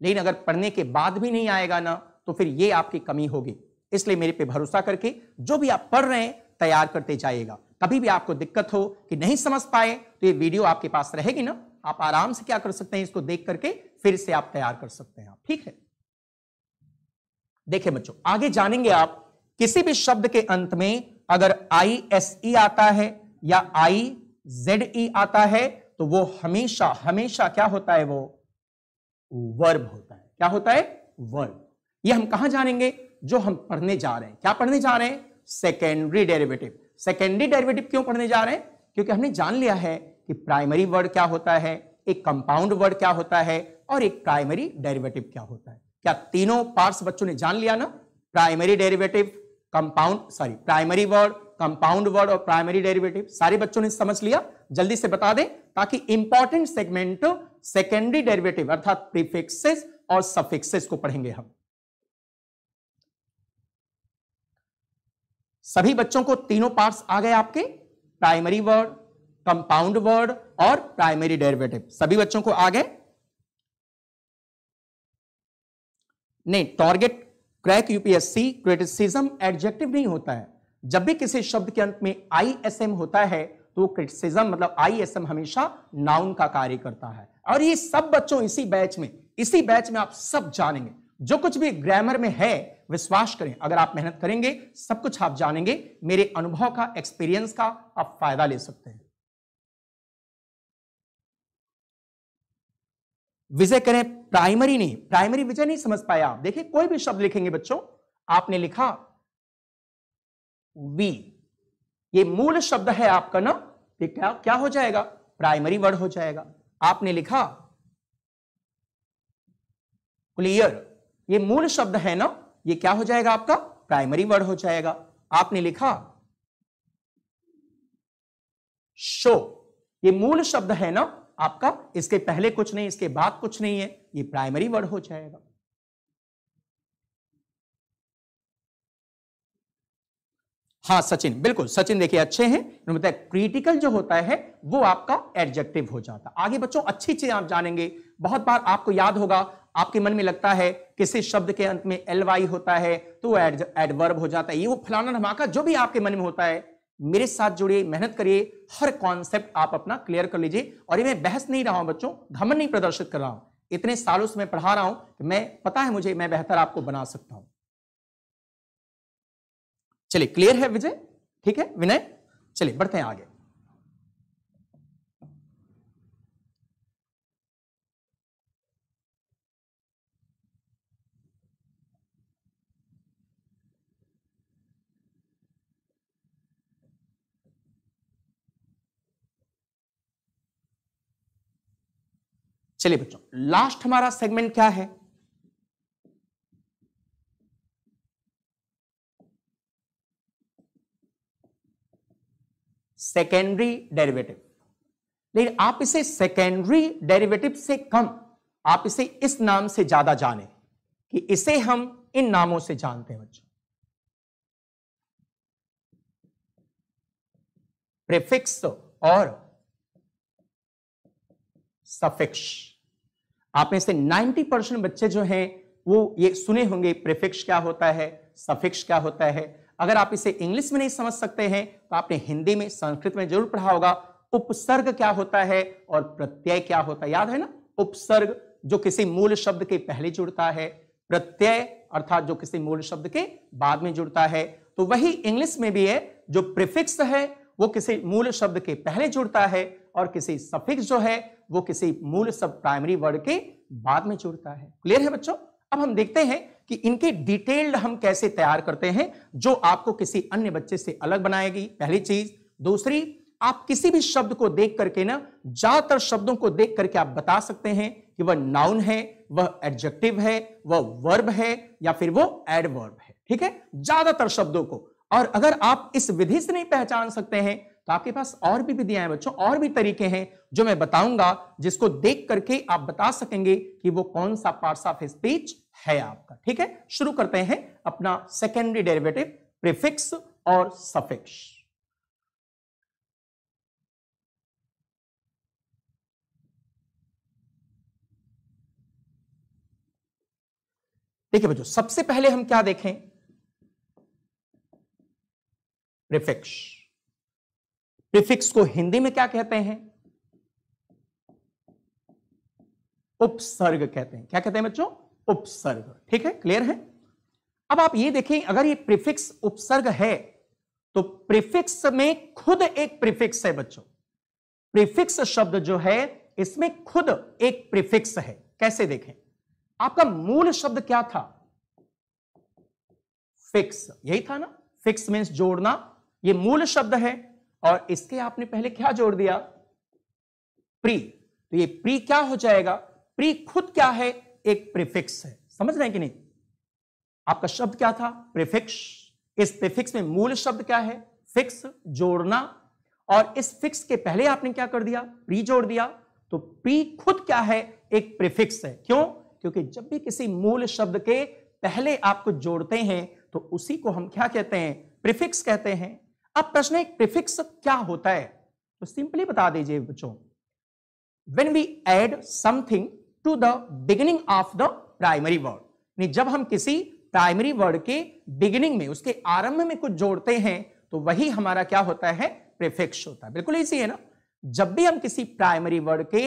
लेकिन अगर पढ़ने के बाद भी नहीं आएगा ना तो फिर ये आपकी कमी होगी इसलिए मेरे पे भरोसा करके जो भी आप पढ़ रहे हैं तैयार करते जाइएगा कभी भी आपको दिक्कत हो कि नहीं समझ पाए तो ये वीडियो आपके पास रहेगी ना आप आराम से क्या कर सकते हैं इसको देख करके फिर से आप तैयार कर सकते हैं ठीक है देखिए बच्चों आगे जानेंगे आप किसी भी शब्द के अंत में अगर आई एस ई आता है या आई जेड ई आता है तो वो हमेशा हमेशा क्या होता है वो वर्ब होता है क्या होता है वर्ब ये हम कहा जानेंगे जो हम पढ़ने जा रहे हैं क्या पढ़ने जा रहे हैं सेकेंडरी डेरिवेटिव सेकेंडरी डेरिवेटिव क्यों पढ़ने जा रहे हैं क्योंकि हमने जान लिया है कि प्राइमरी वर्ड क्या होता है एक कंपाउंड वर्ड क्या होता है और एक प्राइमरी डेरिवेटिव क्या होता है क्या तीनों पार्ट्स बच्चों ने जान लिया ना primary derivative compound sorry primary word compound word और प्राइमरी डेरिवेटिव सारे बच्चों ने समझ लिया जल्दी से बता दें ताकि इंपॉर्टेंट सेगमेंट सेकेंडरी डेरिवेटिव अर्थात प्रीफिक्सेस और सफिक्सेस को पढ़ेंगे हम सभी बच्चों को तीनों पार्ट्स आ गए आपके प्राइमरी वर्ड कंपाउंड वर्ड और प्राइमरी डेरिवेटिव सभी बच्चों को आ गए नहीं target crack UPSC criticism adjective नहीं होता है जब भी किसी शब्द के अंत में आई एस एम होता है तो क्रिटिसिज्म मतलब आई एस एम हमेशा नाउन का कार्य करता है और ये सब बच्चों इसी बैच में इसी बैच में आप सब जानेंगे जो कुछ भी ग्रामर में है विश्वास करें अगर आप मेहनत करेंगे सब कुछ आप जानेंगे मेरे अनुभव का एक्सपीरियंस का आप फायदा ले सकते हैं विजय करें प्राइमरी नहीं प्राइमरी विजय नहीं समझ पाए आप देखिए कोई भी शब्द लिखेंगे बच्चों आपने लिखा वी ये मूल शब्द है आपका ना क्या क्या हो जाएगा प्राइमरी वर्ड हो जाएगा आपने लिखा क्लियर ये मूल शब्द है ना ये क्या हो जाएगा आपका प्राइमरी वर्ड हो जाएगा आपने लिखा शो ये मूल शब्द है ना आपका इसके पहले कुछ नहीं इसके बाद कुछ नहीं है ये प्राइमरी वर्ड हो जाएगा हाँ सचिन बिल्कुल सचिन देखिए अच्छे हैं बताया क्रिटिकल जो होता है वो आपका एडजेक्टिव हो जाता है आगे बच्चों अच्छी चीज आप जानेंगे बहुत बार आपको याद होगा आपके मन में लगता है किसी शब्द के अंत में एल वाई होता है तो एडवर्ब हो जाता है ये वो फलाना धमाका जो भी आपके मन में होता है मेरे साथ जुड़िए मेहनत करिए हर कॉन्सेप्ट आप अपना क्लियर कर लीजिए और ये मैं बहस नहीं रहा हूं बच्चों घमन नहीं प्रदर्शित कर रहा हूं इतने सालों से मैं पढ़ा रहा हूं कि मैं पता है मुझे मैं बेहतर आपको बना सकता हूं चलिए क्लियर है विजय ठीक है विनय चलिए बढ़ते हैं आगे चलिए बच्चों लास्ट हमारा सेगमेंट क्या है सेकेंडरी डेरिवेटिव लेकिन आप इसे सेकेंडरी डेरिवेटिव से कम आप इसे इस नाम से ज्यादा जाने कि इसे हम इन नामों से जानते हैं बच्चों प्रिफिक्स और सफिक्स आप में से 90 परसेंट बच्चे जो हैं वो ये सुने होंगे प्रिफिक्स क्या होता है सफिक्स क्या होता है अगर आप इसे इंग्लिश में नहीं समझ सकते हैं तो आपने हिंदी में संस्कृत में जरूर पढ़ा होगा उपसर्ग क्या होता है और प्रत्यय क्या होता है याद है ना उपसर्ग जो किसी मूल शब्द के पहले जुड़ता है प्रत्यय अर्थात जो किसी मूल शब्द के बाद में जुड़ता है तो वही इंग्लिश में भी है जो प्रिफिक्स है वो किसी मूल शब्द के पहले जुड़ता है और किसी सफिक्स जो है वो किसी मूल शब्द प्राइमरी वर्ड के बाद में जुड़ता है क्लियर है बच्चों अब हम देखते हैं कि इनके डिटेल्ड हम कैसे तैयार करते हैं जो आपको किसी अन्य बच्चे से अलग बनाएगी पहली चीज दूसरी आप किसी भी शब्द को देख करके ना ज्यादातर शब्दों को देख करके आप बता सकते हैं कि वह नाउन है वह एडजेक्टिव है वह वर्ब है या फिर वो एडवर्ब है ठीक है ज्यादातर शब्दों को और अगर आप इस विधि से नहीं पहचान सकते हैं तो आपके पास और भी विधियां हैं बच्चों और भी तरीके हैं जो मैं बताऊंगा जिसको देख करके आप बता सकेंगे कि वो कौन सा पार्ट्स ऑफ स्पीच है आपका ठीक है शुरू करते हैं अपना सेकेंडरी डेरिवेटिव प्रीफिक्स और सफिक्स देखिए बच्चों सबसे पहले हम क्या देखें प्रिफिक्स प्रिफिक्स को हिंदी में क्या कहते हैं उपसर्ग कहते हैं क्या कहते हैं बच्चों उपसर्ग ठीक है क्लियर है अब आप ये देखें अगर ये प्रीफिक्स उपसर्ग है तो प्रीफिक्स में खुद एक प्रीफिक्स है बच्चों प्रीफिक्स शब्द जो है इसमें खुद एक प्रीफिक्स है कैसे देखें आपका मूल शब्द क्या था फिक्स यही था ना फिक्स मीन्स जोड़ना ये मूल शब्द है और इसके आपने पहले क्या जोड़ दिया प्री तो ये प्री क्या हो जाएगा प्री खुद क्या है एक प्रिफिक्स है समझ रहे हैं कि नहीं आपका शब्द क्या था प्रिफिक्स इस प्रिफिक्स में मूल शब्द क्या है फिक्स जोड़ना और इस फिक्स के पहले आपने क्या कर दिया प्री जोड़ दिया तो प्री खुद क्या है एक प्रिफिक्स है क्यों क्योंकि जब भी किसी मूल शब्द के पहले आपको जोड़ते हैं तो उसी को हम क्या कहते हैं प्रिफिक्स कहते हैं अब प्रश्न एक प्रिफिक्स क्या होता है तो सिंपली बता दीजिए बच्चों when we add something to the beginning of the primary word जब हम किसी प्राइमरी वर्ड के बिगिनिंग में उसके आरंभ में कुछ जोड़ते हैं तो वही हमारा क्या होता है प्रिफिक्स होता है बिल्कुल इसी है ना जब भी हम किसी प्राइमरी वर्ड के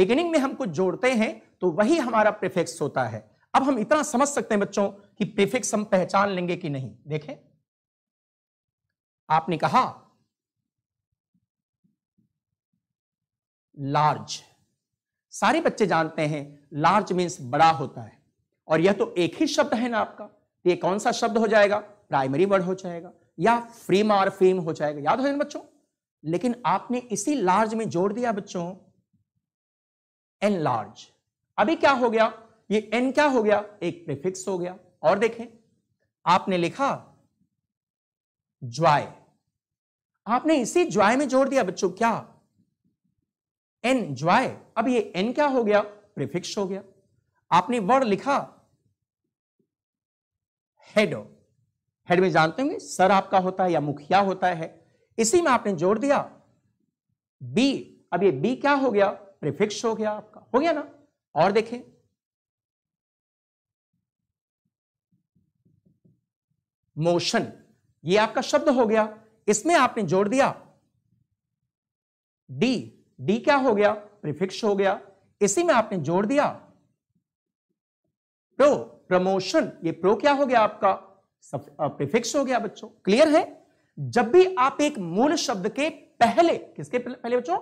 बिगिनिंग में हम कुछ जोड़ते हैं तो वही हमारा प्रिफिक्स होता है अब हम इतना समझ सकते हैं बच्चों कि प्रिफिक्स हम पहचान लेंगे कि नहीं देखें आपने कहा लार्ज सारे बच्चे जानते हैं लार्ज मीन्स बड़ा होता है और यह तो एक ही शब्द है ना आपका तो ये कौन सा शब्द हो जाएगा प्राइमरी वर्ड हो जाएगा या फ्रीम और फ्रीम हो जाएगा याद हो जाए बच्चों लेकिन आपने इसी लार्ज में जोड़ दिया बच्चों एन लार्ज अभी क्या हो गया ये एन क्या हो गया एक प्रिफिक्स हो गया और देखें आपने लिखा ज्वाय आपने इसी ज्वाय में जोड़ दिया बच्चों क्या एन ज्वाय अब ये एन क्या हो गया प्रिफिक्स हो गया आपने वर्ड लिखा हेड हेड में जानते होंगे सर आपका होता है या मुखिया होता है इसी में आपने जोड़ दिया बी अब ये बी क्या हो गया प्रिफिक्स हो गया आपका हो गया ना और देखें मोशन ये आपका शब्द हो गया इसमें आपने जोड़ दिया डी डी क्या हो गया प्रीफिक्स हो गया इसी में आपने जोड़ दिया प्रो प्रमोशन ये प्रो क्या हो गया आपका प्रीफिक्स हो गया बच्चों क्लियर है जब भी आप एक मूल शब्द के पहले किसके पहले बच्चों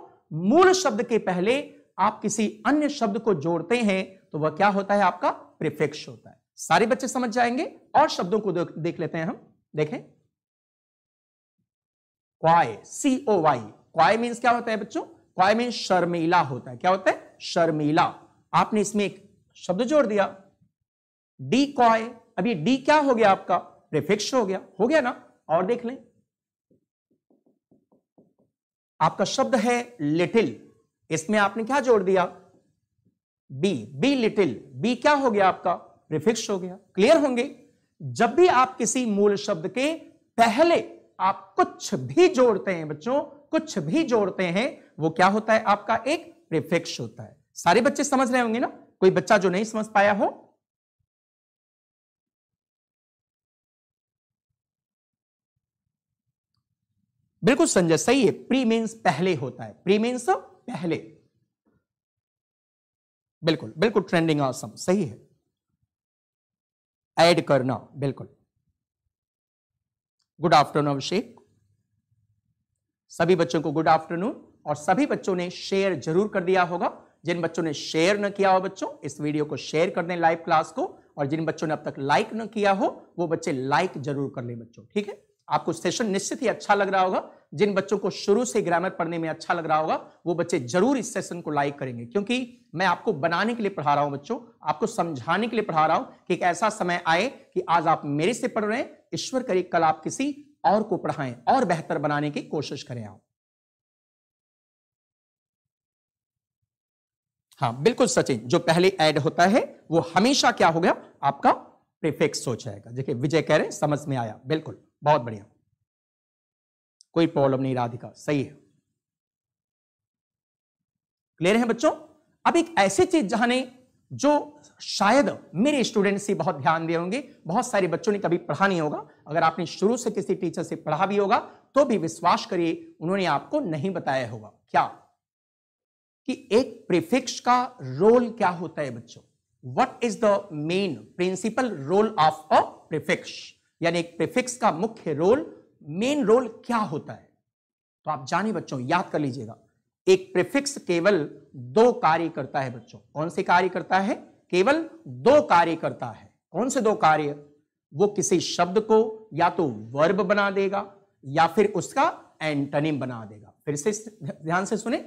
मूल शब्द के पहले आप किसी अन्य शब्द को जोड़ते हैं तो वह क्या होता है आपका प्रीफिक्स होता है सारे बच्चे समझ जाएंगे और शब्दों को देख लेते हैं हम देखें क्वाय सी ओ वाई क्वाय मीन्स क्या होता है बच्चों क्वाय में शर्मीला होता है क्या होता है शर्मीला आपने इसमें एक शब्द जोड़ दिया डी कॉय अब ये डी क्या हो गया आपका प्रिफिक्स हो गया हो गया ना और देख लें आपका शब्द है लिटिल इसमें आपने क्या जोड़ दिया बी बी लिटिल बी क्या हो गया आपका प्रिफिक्स हो गया क्लियर होंगे जब भी आप किसी मूल शब्द के पहले आप कुछ भी जोड़ते हैं बच्चों कुछ भी जोड़ते हैं वो क्या होता है आपका एक प्रिफिक्स होता है सारे बच्चे समझ रहे होंगे ना कोई बच्चा जो नहीं समझ पाया हो बिल्कुल संजय सही है प्री मीन्स पहले होता है प्री मीन्स पहले बिल्कुल बिल्कुल ट्रेंडिंग आसम सही है ऐड करना बिल्कुल गुड आफ्टरनून अभिषेक सभी बच्चों को गुड आफ्टरनून और सभी बच्चों ने शेयर जरूर कर दिया होगा जिन बच्चों ने शेयर न किया हो बच्चों इस वीडियो को शेयर कर दें लाइव क्लास को और जिन बच्चों ने अब तक लाइक न किया हो वो बच्चे लाइक जरूर कर लें बच्चों ठीक है आपको सेशन निश्चित ही अच्छा लग रहा होगा जिन बच्चों को शुरू से ग्रामर पढ़ने में अच्छा लग रहा होगा वो बच्चे जरूर इस सेशन को लाइक करेंगे क्योंकि मैं आपको बनाने के लिए पढ़ा रहा हूं बच्चों आपको समझाने के लिए पढ़ा रहा हूं कि एक ऐसा समय आए कि आज आप मेरे से पढ़ रहे हैं ईश्वर करे कल आप किसी और को पढ़ाएं और बेहतर बनाने की कोशिश करें आप हाँ बिल्कुल सचिन जो पहले ऐड होता है वो हमेशा क्या हो गया आपका प्रिफिक्स हो जाएगा देखिए विजय कह रहे हैं समझ में आया बिल्कुल बहुत बढ़िया कोई प्रॉब्लम नहीं राधिका सही है क्लियर है बच्चों अब एक ऐसी चीज जहां ने जो शायद मेरे स्टूडेंट्स ही बहुत ध्यान दिए होंगे बहुत सारे बच्चों ने कभी पढ़ा नहीं होगा अगर आपने शुरू से किसी टीचर से पढ़ा भी होगा तो भी विश्वास करिए उन्होंने आपको नहीं बताया होगा क्या कि एक प्रिफिक्स का रोल क्या होता है बच्चों what is the main principal role of a prefix यानी एक प्रिफिक्स का मुख्य रोल मेन रोल क्या होता है तो आप जाने बच्चों याद कर लीजिएगा एक प्रिफिक्स केवल दो कार्य करता है बच्चों कौन से कार्य करता है केवल दो कार्य करता है कौन से दो कार्य वो किसी शब्द को या तो वर्ब बना देगा या फिर उसका एंटनिम बना देगा फिर से ध्यान से सुने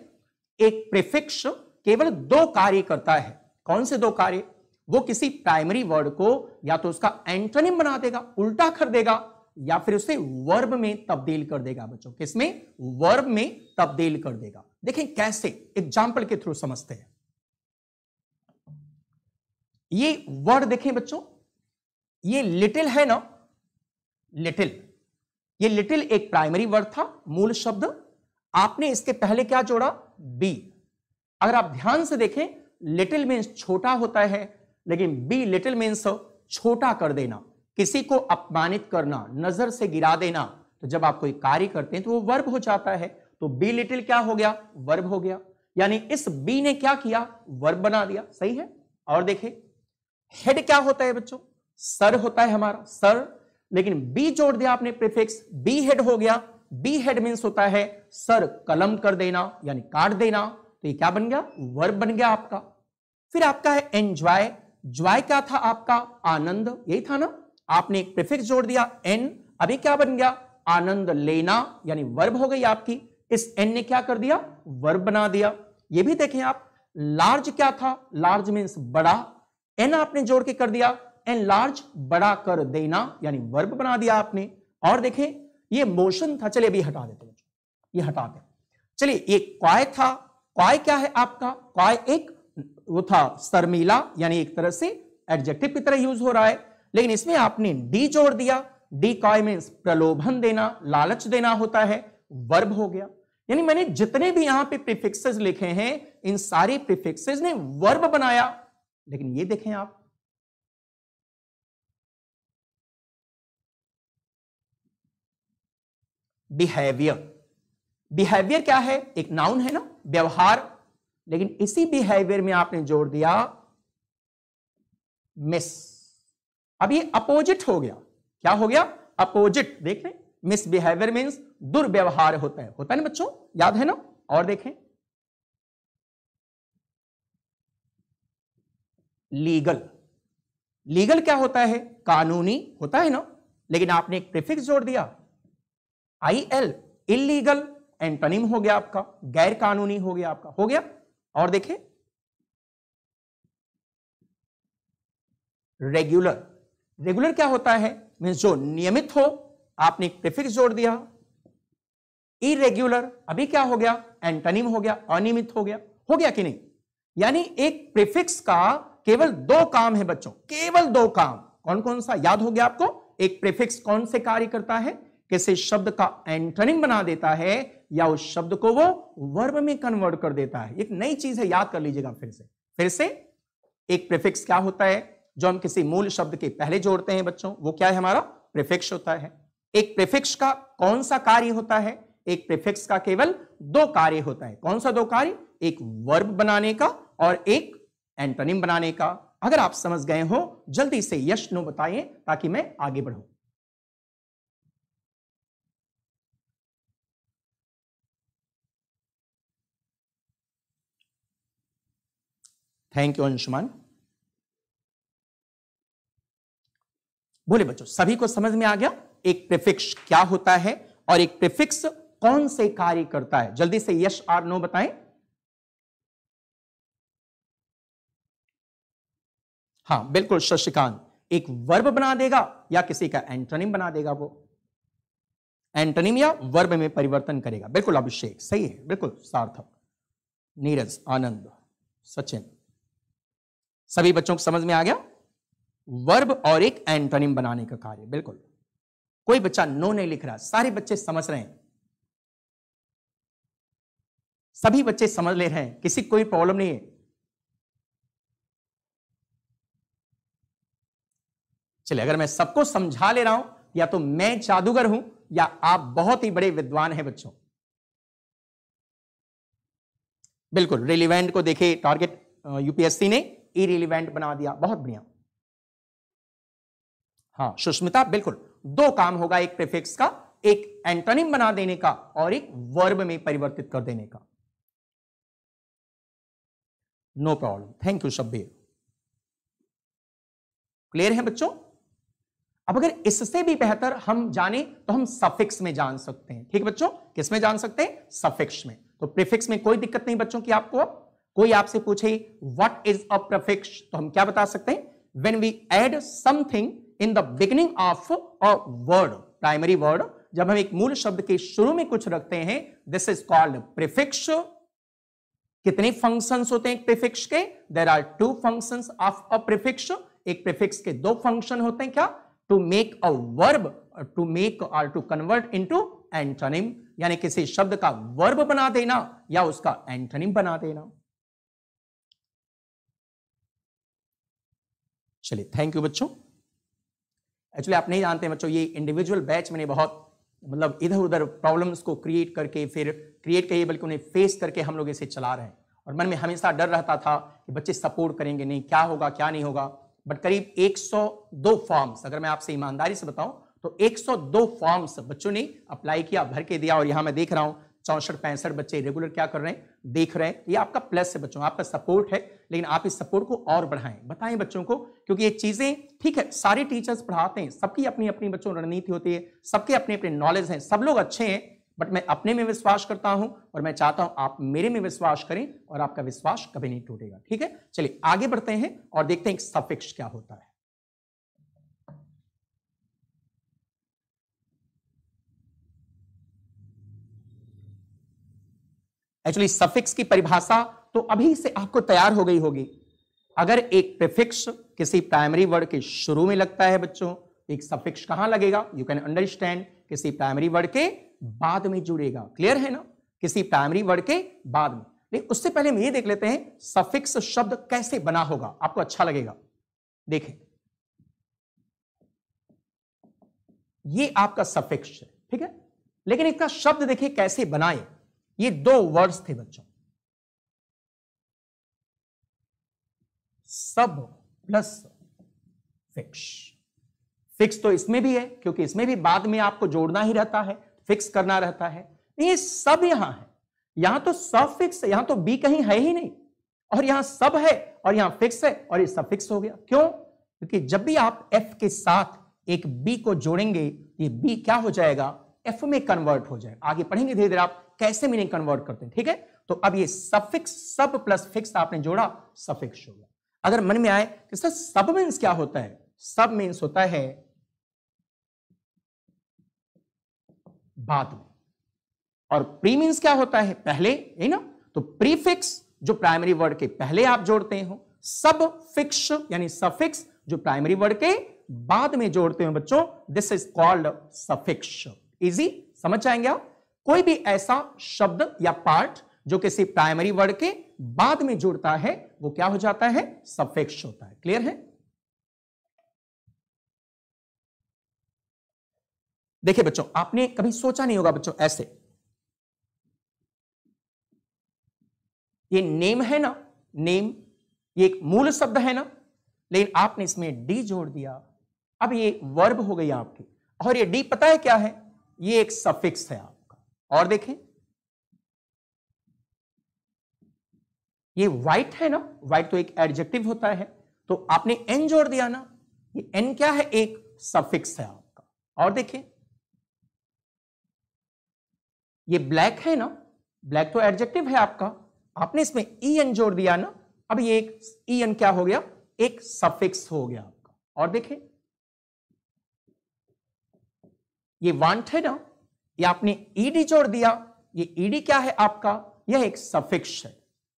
एक प्रिफिक्स केवल दो कार्य करता है कौन से दो कार्य वो किसी प्राइमरी वर्ड को या तो उसका एंटनिम बना देगा उल्टा कर देगा या फिर उसे वर्ब में तब्दील कर देगा बच्चों किसमें वर्ब में तब्दील कर देगा देखें कैसे एग्जाम्पल के थ्रू समझते हैं ये वर्ड देखें बच्चों ये लिटिल है ना लिटिल ये लिटिल एक प्राइमरी वर्ड था मूल शब्द आपने इसके पहले क्या जोड़ा बी अगर आप ध्यान से देखें लिटिल मीन्स छोटा होता है लेकिन बी लिटिल मीन्स छोटा कर देना किसी को अपमानित करना नजर से गिरा देना तो जब आप कोई कार्य करते हैं तो वो वर्ब हो जाता है तो बी लिटिल क्या हो गया वर्ब हो गया यानी इस बी ने क्या किया वर्ब बना दिया सही है और देखे हेड क्या होता है बच्चों सर होता है हमारा सर लेकिन बी जोड़ दिया आपने प्रिफिक्स बी हेड हो गया बी हेड मीन्स होता है सर कलम कर देना यानी काट देना तो ये क्या बन गया वर्ब बन गया आपका फिर आपका है एंजॉय ज्वाय क्या था आपका आनंद यही था ना आपने एक प्रिफिक्स जोड़ दिया एन अभी क्या बन गया आनंद लेना यानी वर्ब हो गई आपकी इस एन ने क्या कर दिया वर्ब बना दिया ये भी देखें आप लार्ज क्या था लार्ज मीन्स बड़ा एन आपने जोड़ के कर दिया एन लार्ज बड़ा कर देना यानी वर्ब बना दिया आपने और देखें ये मोशन था चलिए अभी हटा देते हैं ये हटा दे चलिए ये क्वाय था क्वाय क्या है आपका क्वाय एक वो था सरमीला यानी एक तरह से एडजेक्टिव की तरह यूज हो रहा है लेकिन इसमें आपने डी जोड़ दिया डी क्वाय मीन्स प्रलोभन देना लालच देना होता है वर्ब हो गया यानी मैंने जितने भी यहां पे प्रीफिक्सेस लिखे हैं इन सारे प्रीफिक्सेस ने वर्ब बनाया लेकिन ये देखें आप बिहेवियर बिहेवियर क्या है एक नाउन है ना व्यवहार लेकिन इसी बिहेवियर में आपने जोड़ दिया मिस अब ये अपोजिट हो गया क्या हो गया अपोजिट देख रहे मिसबिहेवियर मीन्स दुर्व्यवहार होता है होता है ना बच्चों याद है ना और देखें लीगल लीगल क्या होता है कानूनी होता है ना लेकिन आपने एक प्रिफिक्स जोड़ दिया आई एल इलीगल एंटोनिम हो गया आपका गैर कानूनी हो गया आपका हो गया और देखें रेगुलर रेगुलर क्या होता है मीन्स जो नियमित हो आपने एक प्रिफिक्स जोड़ दिया इरेग्युलर अभी क्या हो गया एंटनिम हो गया अनियमित हो गया हो गया कि नहीं यानी एक प्रिफिक्स का केवल दो काम है बच्चों केवल दो काम कौन कौन सा याद हो गया आपको एक प्रिफिक्स कौन से कार्य करता है किसी शब्द का एंटनिम बना देता है या उस शब्द को वो वर्ब में कन्वर्ट कर देता है एक नई चीज है याद कर लीजिएगा फिर से फिर से एक प्रिफिक्स क्या होता है जो हम किसी मूल शब्द के पहले जोड़ते हैं बच्चों वो क्या है हमारा प्रिफिक्स होता है एक प्रेफिक्स का कौन सा कार्य होता है एक प्रेफिक्स का केवल दो कार्य होता है कौन सा दो कार्य एक वर्ब बनाने का और एक एंटोनिम बनाने का अगर आप समझ गए हो जल्दी से यश नो बताइए ताकि मैं आगे बढ़ू थैंक यू अंशुमान बोले बच्चों सभी को समझ में आ गया एक प्रिफिक्स क्या होता है और एक प्रिफिक्स कौन से कार्य करता है जल्दी से यश आर नो बताएं हाँ बिल्कुल शशिकांत एक वर्ब बना देगा या किसी का एंटोनिम बना देगा वो एंटोनिम या वर्ब में परिवर्तन करेगा बिल्कुल अभिषेक सही है बिल्कुल सार्थक नीरज आनंद सचिन सभी बच्चों को समझ में आ गया वर्ब और एक एंटोनिम बनाने का कार्य बिल्कुल कोई बच्चा नो नहीं लिख रहा सारे बच्चे समझ रहे हैं सभी बच्चे समझ ले रहे हैं किसी कोई प्रॉब्लम नहीं है चलिए अगर मैं सबको समझा ले रहा हूं या तो मैं जादूगर हूं या आप बहुत ही बड़े विद्वान हैं बच्चों बिल्कुल रिलीवेंट को देखे टारगेट यूपीएससी ने इरिलीवेंट बना दिया बहुत बढ़िया हाँ सुष्मिता बिल्कुल दो काम होगा एक प्रिफिक्स का एक एंटोनिम बना देने का और एक वर्ब में परिवर्तित कर देने का no problem thank you Shabbir clear है बच्चों अब अगर इससे भी बेहतर हम जाने तो हम सफिक्स में जान सकते हैं ठीक है बच्चों किस में जान सकते हैं सफिक्स में तो प्रिफिक्स में कोई दिक्कत नहीं बच्चों की आपको अब कोई आपसे पूछे व्हाट इज अ प्रिफिक्स तो हम क्या बता सकते हैं when we add something in the beginning of a word primary word जब हम एक मूल शब्द के शुरू में कुछ रखते हैं दिस इज कॉल्ड प्रिफिक्स कितने फंक्शंस होते हैं प्रिफिक्स के there are two functions of a prefix एक प्रिफिक्स के दो फंक्शन होते हैं क्या to make a verb to make और टू कन्वर्ट इनटू एंटोनिम यानी किसी शब्द का वर्ब बना देना या उसका एंटोनिम बना देना चलिए थैंक यू बच्चों एक्चुअली आप नहीं जानते बच्चों ये इंडिविजुअल बैच मैंने बहुत मतलब इधर उधर प्रॉब्लम्स को क्रिएट करके फिर क्रिएट करिए बल्कि उन्हें फेस करके हम लोग इसे चला रहे हैं और मन में हमेशा डर रहता था कि बच्चे सपोर्ट करेंगे नहीं क्या होगा क्या नहीं होगा बट करीब 102 फॉर्म्स अगर मैं आपसे ईमानदारी से बताऊं तो 102 फॉर्म्स बच्चों ने अप्लाई किया भर के दिया और यहां मैं देख रहा हूं चौंसठ पैंसठ बच्चे रेगुलर क्या कर रहे हैं देख रहे हैं ये आपका प्लस है बच्चों आपका सपोर्ट है लेकिन आप इस सपोर्ट को और बढ़ाएं बताएं बच्चों को क्योंकि ये चीज़ें ठीक है सारे टीचर्स पढ़ाते हैं सबकी अपनी अपनी बच्चों रणनीति होती है सबके अपने अपने नॉलेज हैं सब लोग अच्छे हैं बट मैं अपने में विश्वास करता हूं और मैं चाहता हूं आप मेरे में विश्वास करें और आपका विश्वास कभी नहीं टूटेगा ठीक है चलिए आगे बढ़ते हैं और देखते हैं सफिक्स क्या होता है एक्चुअली सफिक्स की परिभाषा तो अभी से आपको तैयार हो गई होगी अगर एक प्रिफिक्स किसी प्राइमरी वर्ड के शुरू में लगता है बच्चों एक सफिक्स कहां लगेगा यू कैन अंडरस्टैंड किसी प्राइमरी वर्ड के बाद में जुड़ेगा क्लियर है ना किसी प्राइमरी वर्ड के बाद में लेकिन उससे पहले हम ये देख लेते हैं सफिक्स शब्द कैसे बना होगा आपको अच्छा लगेगा देखें ये आपका सफिक्स है ठीक है लेकिन इसका शब्द देखिए कैसे बनाए ये दो वर्ड्स थे बच्चों सब प्लस फिक्स फिक्स तो इसमें भी है क्योंकि इसमें भी बाद में आपको जोड़ना ही रहता है फिक्स करना रहता है ये सब यहां है यहां तो सब फिक्स है यहां तो बी कहीं है ही नहीं और यहां सब है और यहां फिक्स है और ये सब फिक्स हो गया क्यों क्योंकि जब भी आप एफ के साथ एक बी को जोड़ेंगे ये बी क्या हो जाएगा एफ में कन्वर्ट हो जाए आगे पढ़ेंगे धीरे धीरे आप कैसे मीनिंग कन्वर्ट करते हैं ठीक है तो अब ये सफिक्स सब प्लस फिक्स आपने जोड़ा सफिक्स हो गया अगर मन में आए कि सर सब मीन्स क्या होता है सब मीन्स होता है बाद में और प्री मीन्स क्या होता है पहले है ना तो प्रीफिक्स जो प्राइमरी वर्ड के पहले आप जोड़ते हो सब फिक्स यानी सफिक्स जो प्राइमरी वर्ड के बाद में जोड़ते हो बच्चों this is called suffix easy समझ जाएंगे आप कोई भी ऐसा शब्द या पार्ट जो किसी प्राइमरी वर्ड के बाद में जुड़ता है वो क्या हो जाता है सफेक्ष होता है क्लियर है देखिए बच्चों आपने कभी सोचा नहीं होगा बच्चों ऐसे ये नेम है ना नेम ये एक मूल शब्द है ना लेकिन आपने इसमें डी जोड़ दिया अब ये वर्ब हो गई आपकी और ये डी पता है क्या है ये एक सफिक्स है आपका और देखें ये वाइट है ना वाइट तो एक एडजेक्टिव होता है तो आपने एन जोड़ दिया ना ये एन क्या है एक सफिक्स है आपका और देखें ये ब्लैक है ना ब्लैक तो एडजेक्टिव है आपका आपने इसमें ई एन जोड़ दिया ना अब ये एक ई एन क्या हो गया एक सफिक्स हो गया आपका और देखें ये वांट है ना ये आपने ईडी e जोड़ दिया ये ईडी e क्या है आपका यह एक सफिक्स है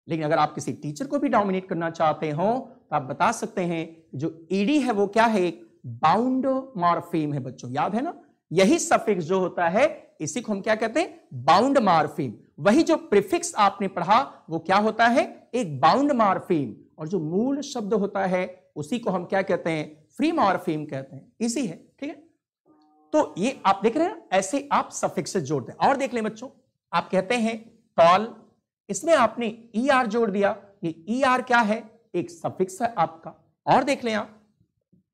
लेकिन अगर आप किसी टीचर को भी डोमिनेट करना चाहते हो तो आप बता सकते हैं जो ईडी e है वो क्या है एक बाउंड मार्फीम है बच्चों याद है ना यही सफिक्स जो होता है इसी को हम क्या कहते हैं बाउंड मार्फीम वही जो प्रिफिक्स आपने पढ़ा वो क्या होता है एक बाउंड मार्फीम और जो मूल शब्द होता है उसी को हम क्या कहते हैं फ्री मार्फीम कहते हैं इसी है तो ये आप देख रहे हैं ऐसे आप सफिक्स जोड़ते हैं और देख ले बच्चों आप कहते हैं टॉल इसमें आपने ई er आर जोड़ दिया ये ई er आर क्या है एक सफिक्स है आपका और देख लें आप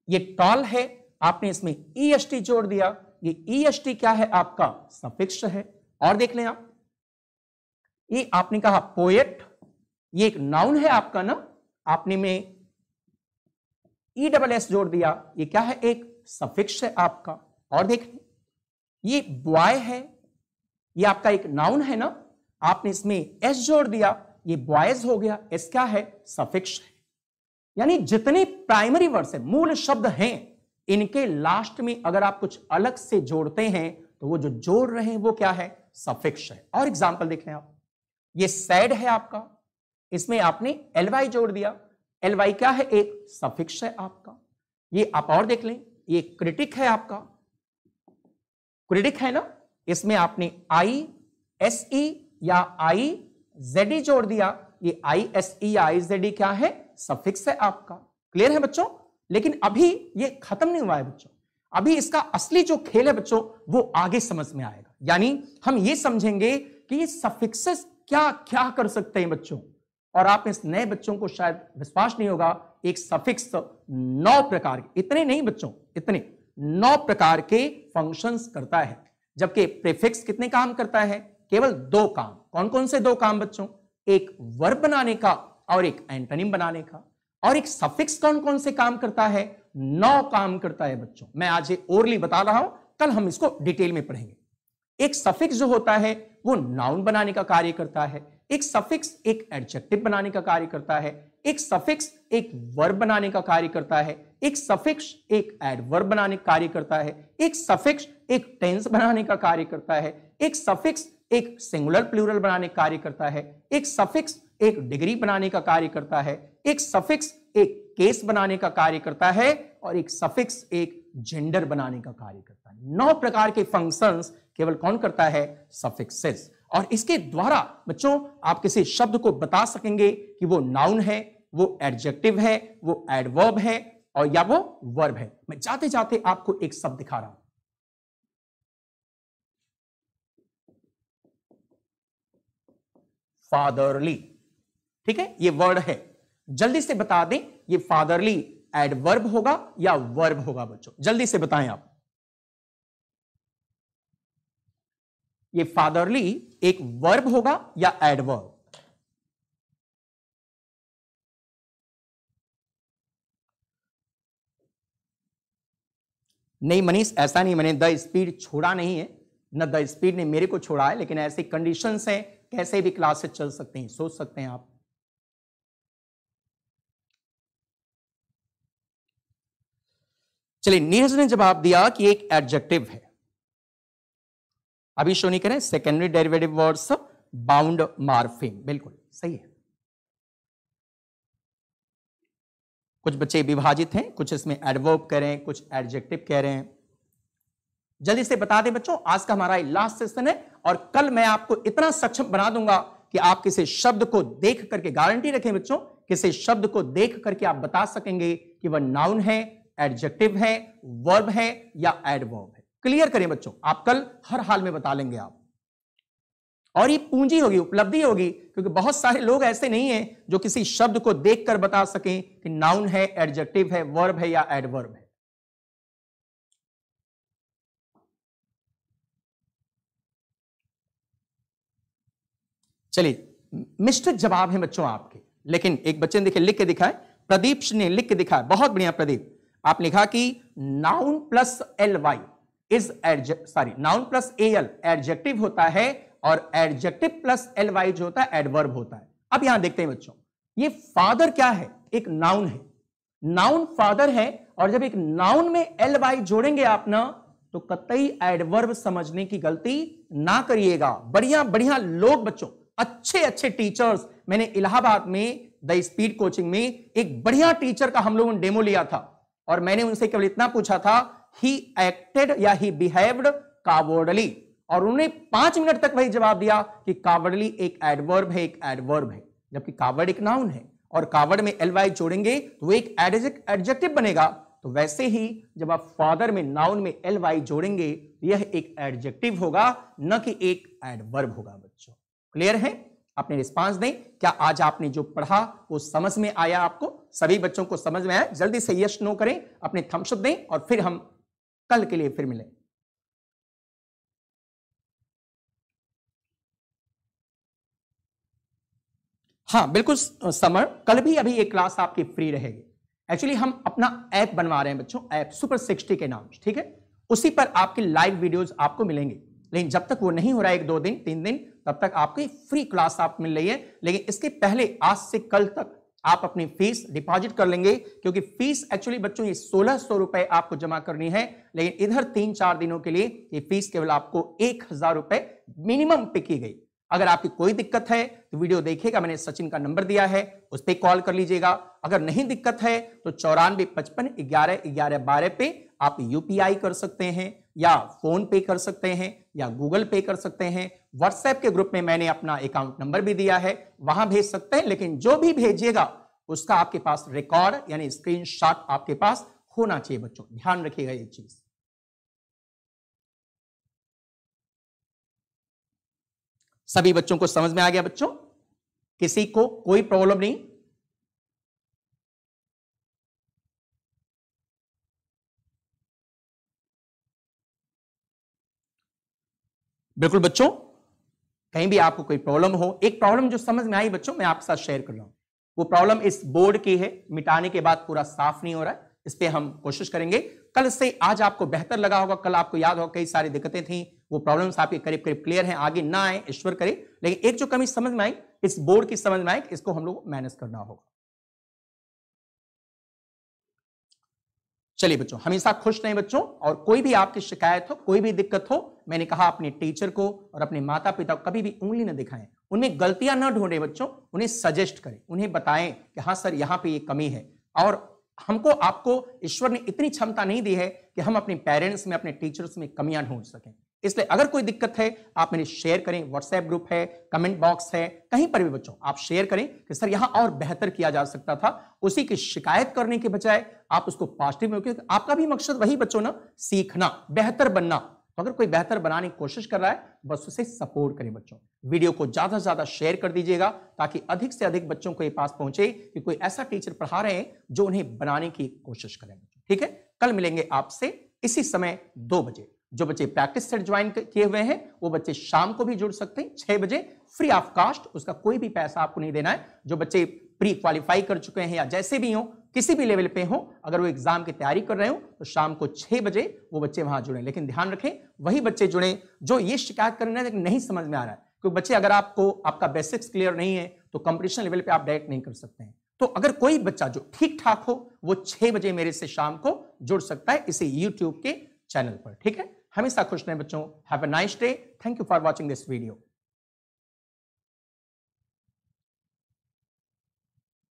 ये टॉल है आपने इसमें ई एस टी जोड़ दिया ये ई एस टी क्या है आपका सफिक्स है और देख लें आप ये आपने कहा पोएट ये एक नाउन है आपका ना आपने में ई डबल एस जोड़ दिया ये क्या है एक सफिक्स है आपका और देख लें ये बॉय है ये आपका एक नाउन है ना आपने इसमें एस जोड़ दिया ये बॉयज हो गया एस क्या है सफिक्स है यानी जितने प्राइमरी वर्ड्स है मूल शब्द हैं इनके लास्ट में अगर आप कुछ अलग से जोड़ते हैं तो वो जो जोड़ रहे हैं वो क्या है सफिक्स है और एग्जाम्पल देख लें आप ये सैड है आपका इसमें आपने एलवाई जोड़ दिया एलवाई क्या है एक सफिक्स है आपका ये आप और देख लें ये क्रिटिक है आपका क्रिडिक है ना इसमें आपने आई एस ई या आई जेड ई जोड़ दिया ये आई एस ई या आई जेड ई क्या है सफिक्स है आपका क्लियर है बच्चों लेकिन अभी ये खत्म नहीं हुआ है बच्चों अभी इसका असली जो खेल है बच्चों वो आगे समझ में आएगा यानी हम ये समझेंगे कि ये सफिक्सेस क्या क्या कर सकते हैं बच्चों और आप इस नए बच्चों को शायद विश्वास नहीं होगा एक सफिक्स नौ प्रकार के इतने नहीं बच्चों इतने नौ प्रकार के फंक्शंस करता है जबकि प्रीफिक्स कितने काम करता है केवल दो काम कौन कौन से दो काम बच्चों एक वर्ब बनाने का और एक एंटनिम बनाने का और एक सफिक्स कौन कौन से काम करता है नौ काम करता है बच्चों मैं आज ये ओरली बता रहा हूं कल हम इसको डिटेल में पढ़ेंगे एक सफिक्स जो होता है वो नाउन बनाने का कार्य करता है एक सफिक्स एक एडजेक्टिव बनाने का कार्य करता है एक सफिक्स एक वर्ब बनाने का कार्य करता है एक सफिक्स एक एडवर्ब बनाने का कार्य करता है एक सफिक्स एक टेंस बनाने का कार्य करता है एक सफिक्स एक सिंगुलर प्लूरल बनाने का कार्य करता है एक सफिक्स एक डिग्री बनाने का कार्य करता है एक सफिक्स एक केस बनाने का कार्य करता है और एक सफिक्स एक जेंडर बनाने का कार्य करता है नौ प्रकार के फंक्शंस केवल कौन करता है सफिक्सेस और इसके द्वारा बच्चों आप किसी शब्द को बता सकेंगे कि वो नाउन है वो एडजेक्टिव है वो एडवर्ब है और या वो वर्ब है मैं जाते जाते आपको एक शब्द दिखा रहा हूं फादरली ठीक है ये वर्ड है जल्दी से बता दें ये फादरली एडवर्ब होगा या वर्ब होगा बच्चों जल्दी से बताएं आप ये फादरली एक वर्ब होगा या एडवर्ब नहीं मनीष ऐसा नहीं मैंने द स्पीड छोड़ा नहीं है न द स्पीड ने मेरे को छोड़ा है लेकिन ऐसी कंडीशंस हैं कैसे भी क्लासेस चल सकते हैं सोच सकते हैं आप चलिए नीरज ने जवाब दिया कि एक एडजेक्टिव है अभी शो नहीं करें secondary derivative words bound morpheme बिल्कुल सही है कुछ बच्चे विभाजित हैं कुछ इसमें एडवर्ब कह रहे हैं कुछ एडजेक्टिव कह रहे हैं जल्दी से बता दें बच्चों आज का हमारा लास्ट सेशन है और कल मैं आपको इतना सक्षम बना दूंगा कि आप किसी शब्द को देख करके गारंटी रखें बच्चों किसी शब्द को देख करके आप बता सकेंगे कि वह नाउन है एडजेक्टिव है वर्ब है या एडवर्ब है क्लियर करें बच्चों आप कल हर हाल में बता लेंगे आप और ये पूंजी होगी उपलब्धि होगी क्योंकि बहुत सारे लोग ऐसे नहीं है जो किसी शब्द को देखकर बता सकें कि नाउन है एडजेक्टिव है वर्ब है या एडवर्ब है चलिए मिश्रित जवाब है बच्चों आपके लेकिन एक बच्चे ने देखे लिख के दिखाए प्रदीप ने लिख के दिखाया बहुत बढ़िया प्रदीप आप लिखा कि noun plus L Y is adject sorry noun plus A L adjective होता है और एडजेक्टिव प्लस एल वाई जो होता है एडवर्ब होता है अब यहां देखते हैं बच्चों ये फादर क्या है एक नाउन है नाउन फादर है और जब एक नाउन में एल वाई जोड़ेंगे आप ना तो कतई एडवर्ब समझने की गलती ना करिएगा बढ़िया बढ़िया लोग बच्चों अच्छे अच्छे टीचर्स मैंने इलाहाबाद में द स्पीड कोचिंग में एक बढ़िया टीचर का हम लोगों ने डेमो लिया था और मैंने उनसे केवल इतना पूछा था ही एक्टेड या ही बिहेव्ड कावर्डली और उन्होंने पांच मिनट तक वही जवाब दिया कि कावर्डली एक एडवर्ब है एक एडवर्ब है जबकि कावर्ड एक नाउन है और कावर्ड में एल वाई जोड़ेंगे तो वो एक एडजेक्टिव बनेगा तो वैसे ही जब आप फादर में नाउन में एल वाई जोड़ेंगे तो यह एक एडजेक्टिव होगा न कि एक एडवर्ब होगा बच्चों क्लियर है आपने रिस्पांस दें क्या आज आपने जो पढ़ा वो समझ में आया आपको सभी बच्चों को समझ में आया जल्दी से यश नो करें अपने थम्सअप दें और फिर हम कल के लिए फिर मिले हाँ बिल्कुल समर कल भी अभी एक क्लास आपकी फ्री रहेगी एक्चुअली हम अपना ऐप बनवा रहे हैं बच्चों ऐप सुपर सिक्सटी के नाम ठीक है उसी पर आपकी लाइव वीडियोस आपको मिलेंगे लेकिन जब तक वो नहीं हो रहा है एक दो दिन तीन दिन तब तक आपकी फ्री क्लास आप मिल रही है लेकिन इसके पहले आज से कल तक आप अपनी फीस डिपॉजिट कर लेंगे क्योंकि फीस एक्चुअली बच्चों ये सोलह सौ रुपए आपको जमा करनी है लेकिन इधर तीन चार दिनों के लिए ये फीस केवल आपको एक हजार रुपए मिनिमम पे की गई अगर आपकी कोई दिक्कत है तो वीडियो देखिएगा मैंने सचिन का नंबर दिया है उस पर कॉल कर लीजिएगा अगर नहीं दिक्कत है तो चौरानवे पचपन ग्यारह ग्यारह बारह पे आप यूपीआई कर सकते हैं या फोन पे कर सकते हैं या गूगल पे कर सकते हैं व्हाट्सएप के ग्रुप में मैंने अपना अकाउंट नंबर भी दिया है वहां भेज सकते हैं लेकिन जो भी भेजिएगा उसका आपके पास रिकॉर्ड यानी स्क्रीनशॉट आपके पास होना चाहिए बच्चों ध्यान रखिएगा ये चीज सभी बच्चों को समझ में आ गया बच्चों किसी को कोई प्रॉब्लम नहीं बिल्कुल बच्चों कहीं भी आपको कोई प्रॉब्लम हो एक प्रॉब्लम जो समझ में आई बच्चों मैं आपके साथ शेयर कर रहा हूँ वो प्रॉब्लम इस बोर्ड की है मिटाने के बाद पूरा साफ नहीं हो रहा है इस पर हम कोशिश करेंगे कल से आज आपको बेहतर लगा होगा कल आपको याद होगा कई सारी दिक्कतें थी वो प्रॉब्लम्स आपके करीब करीब क्लियर हैं आगे ना आए ईश्वर करे लेकिन एक जो कमी समझ में आई इस बोर्ड की समझ में आई इसको हम लोग मैनेज करना होगा चलिए बच्चों हमेशा खुश रहें बच्चों और कोई भी आपकी शिकायत हो कोई भी दिक्कत हो मैंने कहा अपने टीचर को और अपने माता पिता को कभी भी उंगली न दिखाएं उनमें गलतियां न ढूंढें बच्चों उन्हें सजेस्ट करें उन्हें बताएं कि हाँ सर यहाँ पे ये कमी है और हमको आपको ईश्वर ने इतनी क्षमता नहीं दी है कि हम अपने पेरेंट्स में अपने टीचर्स में कमियां ढूंढ सकें इसलिए अगर कोई दिक्कत है आप मेरे शेयर करें व्हाट्सएप ग्रुप है कमेंट बॉक्स है कहीं पर भी बच्चों आप शेयर करें कि सर यहां और बेहतर किया जा सकता था उसी की शिकायत करने के बजाय आप उसको पॉजिटिव में क्योंकि आपका भी मकसद वही बच्चों ना सीखना बेहतर बनना तो अगर कोई बेहतर बनाने की कोशिश कर रहा है बस उसे सपोर्ट करें बच्चों वीडियो को ज्यादा से ज्यादा शेयर कर दीजिएगा ताकि अधिक से अधिक बच्चों को ये पास पहुंचे कि कोई ऐसा टीचर पढ़ा रहे हैं जो उन्हें बनाने की कोशिश करें ठीक है कल मिलेंगे आपसे इसी समय दो बजे जो बच्चे प्रैक्टिस सेट ज्वाइन किए हुए हैं वो बच्चे शाम को भी जुड़ सकते हैं छह बजे फ्री ऑफ कास्ट उसका कोई भी पैसा आपको नहीं देना है जो बच्चे प्री क्वालिफाई कर चुके हैं या जैसे भी हो किसी भी लेवल पे हो अगर वो एग्जाम की तैयारी कर रहे हो तो शाम को छह बजे वो बच्चे वहां जुड़े लेकिन ध्यान रखें वही बच्चे जुड़े जो ये शिकायत कर रहे हैं नहीं समझ में आ रहा है क्योंकि बच्चे अगर आपको आपका बेसिक्स क्लियर नहीं है तो कंपटीशन लेवल पे आप डायरेक्ट नहीं कर सकते हैं तो अगर कोई बच्चा जो ठीक ठाक हो वो छह बजे मेरे से शाम को जुड़ सकता है इसे यूट्यूब के चैनल पर ठीक है हमेशा खुश रहें बच्चों have a nice day thank you for watching this video